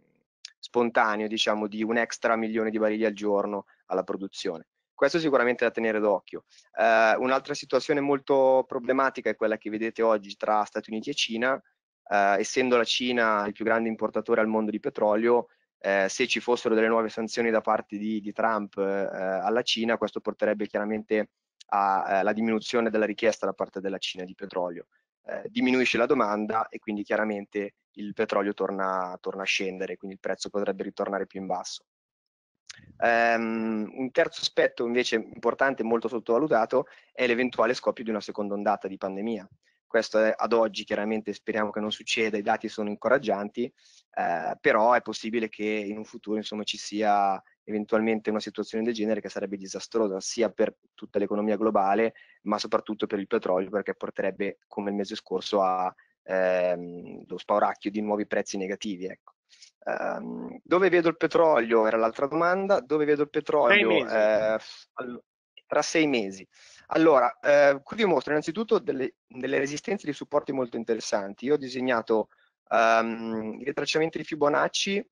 spontaneo diciamo, di un extra milione di barili al giorno alla produzione. Questo è sicuramente da tenere d'occhio. Uh, un'altra situazione molto problematica è quella che vedete oggi tra Stati Uniti e Cina. Uh, essendo la Cina il più grande importatore al mondo di petrolio, eh, se ci fossero delle nuove sanzioni da parte di, di Trump eh, eh alla Cina, questo porterebbe chiaramente alla eh, diminuzione della richiesta da parte della Cina di petrolio. Eh, diminuisce la domanda e quindi chiaramente il petrolio torna, torna, a scendere, quindi il prezzo potrebbe ritornare più in basso. Um, un terzo aspetto invece importante e molto sottovalutato è l'eventuale scoppio di una seconda ondata di pandemia questo è ad oggi chiaramente speriamo che non succeda, i dati sono incoraggianti, eh, però è possibile che in un futuro insomma, ci sia eventualmente una situazione del genere che sarebbe disastrosa sia per tutta l'economia globale ma soprattutto per il petrolio perché porterebbe come il mese scorso a ehm, lo spauracchio di nuovi prezzi negativi. Ecco. Um, dove vedo il petrolio? Era l'altra domanda. Dove vedo il petrolio? Sei eh, tra sei mesi. Allora, eh, qui vi mostro innanzitutto delle, delle, resistenze di supporti molto interessanti. Io ho disegnato ehm, i ritracciamenti di Fibonacci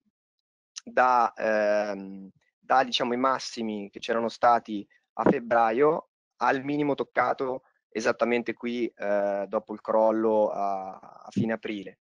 da, ehm, da diciamo, i massimi che c'erano stati a febbraio al minimo toccato esattamente qui eh, dopo il crollo a, a fine aprile.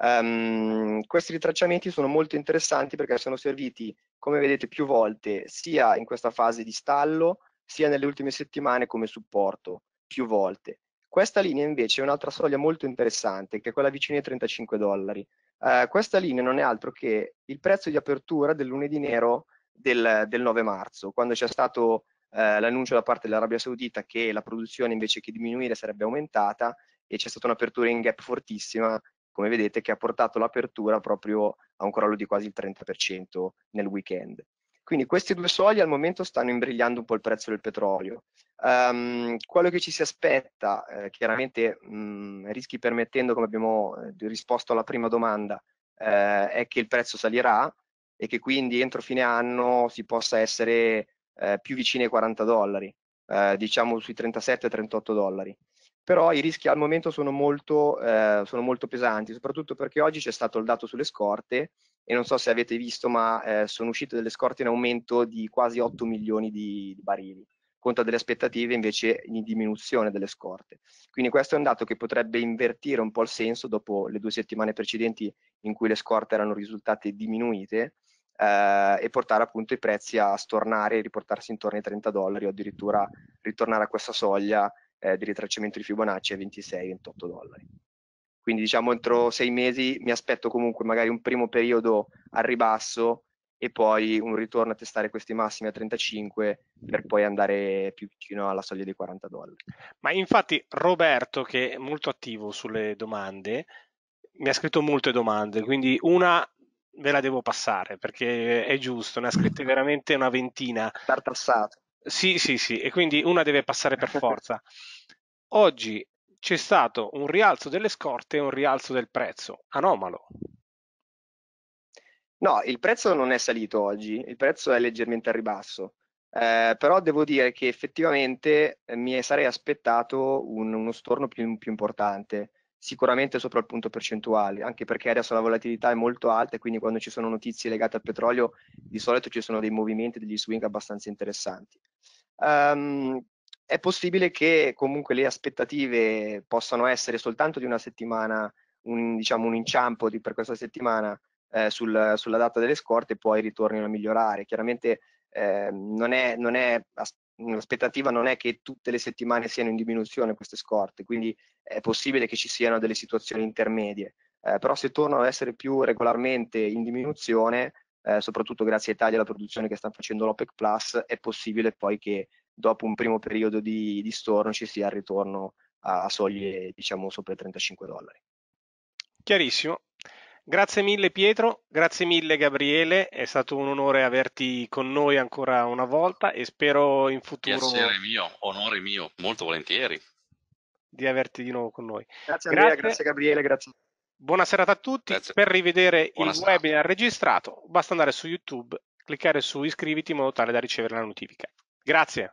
Um, questi ritracciamenti sono molto interessanti perché sono serviti, come vedete, più volte sia in questa fase di stallo sia nelle ultime settimane come supporto, più volte. Questa linea invece è un'altra soglia molto interessante, che è quella vicino ai 35 dollari. Eh, questa linea non è altro che il prezzo di apertura del lunedì nero del, del 9 marzo, quando c'è stato eh, l'annuncio da parte dell'Arabia Saudita che la produzione invece che diminuire sarebbe aumentata e c'è stata un'apertura in gap fortissima, come vedete, che ha portato l'apertura proprio a un crollo di quasi il 30% nel weekend. Quindi questi due soli al momento stanno imbrigliando un po' il prezzo del petrolio. Um, quello che ci si aspetta, eh, chiaramente mh, mm, rischi permettendo, come abbiamo eh, risposto alla prima domanda, eh, è che il prezzo salirà e che quindi entro fine anno si possa essere eh, più vicini ai 40 dollari, eh, diciamo sui 37-38 dollari però i rischi al momento sono molto, eh, sono molto, pesanti, soprattutto perché oggi c'è stato il dato sulle scorte e non so se avete visto, ma eh, sono uscite delle scorte in aumento di quasi 8 milioni di, di barili conta delle aspettative invece in diminuzione delle scorte. Quindi questo è un dato che potrebbe invertire un po' il senso dopo le due settimane precedenti in cui le scorte erano risultate diminuite eh, e portare appunto i prezzi a stornare e riportarsi intorno ai 30 dollari o addirittura ritornare a questa soglia eh, di ritracciamento di Fibonacci a 26-28 dollari. Quindi diciamo entro sei mesi mi aspetto comunque magari un primo periodo al ribasso e poi un ritorno a testare questi massimi a 35 per poi andare più vicino alla soglia dei 40 dollari. Ma infatti Roberto, che è molto attivo sulle domande, mi ha scritto molte domande, quindi una ve la devo passare perché è giusto, ne ha scritte veramente una ventina. Tartassato. Sì, sì, sì, e quindi una deve passare per forza. Oggi c'è stato un rialzo delle scorte e un rialzo del prezzo, anomalo. No, il prezzo non è salito oggi, il prezzo è leggermente a ribasso, eh, però devo dire che effettivamente eh, mi sarei aspettato un, uno storno più, più importante, sicuramente sopra il punto percentuale, anche perché adesso la volatilità è molto alta e quindi quando ci sono notizie legate al petrolio di solito ci sono dei movimenti, degli swing abbastanza interessanti. Um, è possibile che comunque le aspettative possano essere soltanto di una settimana, un, diciamo un inciampo di, per questa settimana eh, sul, sulla data delle scorte e poi ritornino a migliorare. Chiaramente eh, non è, non è, l'aspettativa non è che tutte le settimane siano in diminuzione queste scorte, quindi è possibile che ci siano delle situazioni intermedie. Eh, però se tornano ad essere più regolarmente in diminuzione, eh, soprattutto grazie ai tagli alla produzione che sta facendo l'OPEC Plus, è possibile poi che dopo un primo periodo di, di storno ci sia il ritorno a, a soglie diciamo sopra i 35 dollari. Chiarissimo. Grazie mille Pietro, grazie mille Gabriele, è stato un onore averti con noi ancora una volta e spero in futuro... Piacere mio, onore mio, molto volentieri. Di averti di nuovo con noi. Grazie Andrea, grazie Gabriele, grazie. Buona serata a tutti, grazie. per rivedere Buona il serata. webinar registrato basta andare su YouTube, cliccare su iscriviti in modo tale da ricevere la notifica. Grazie.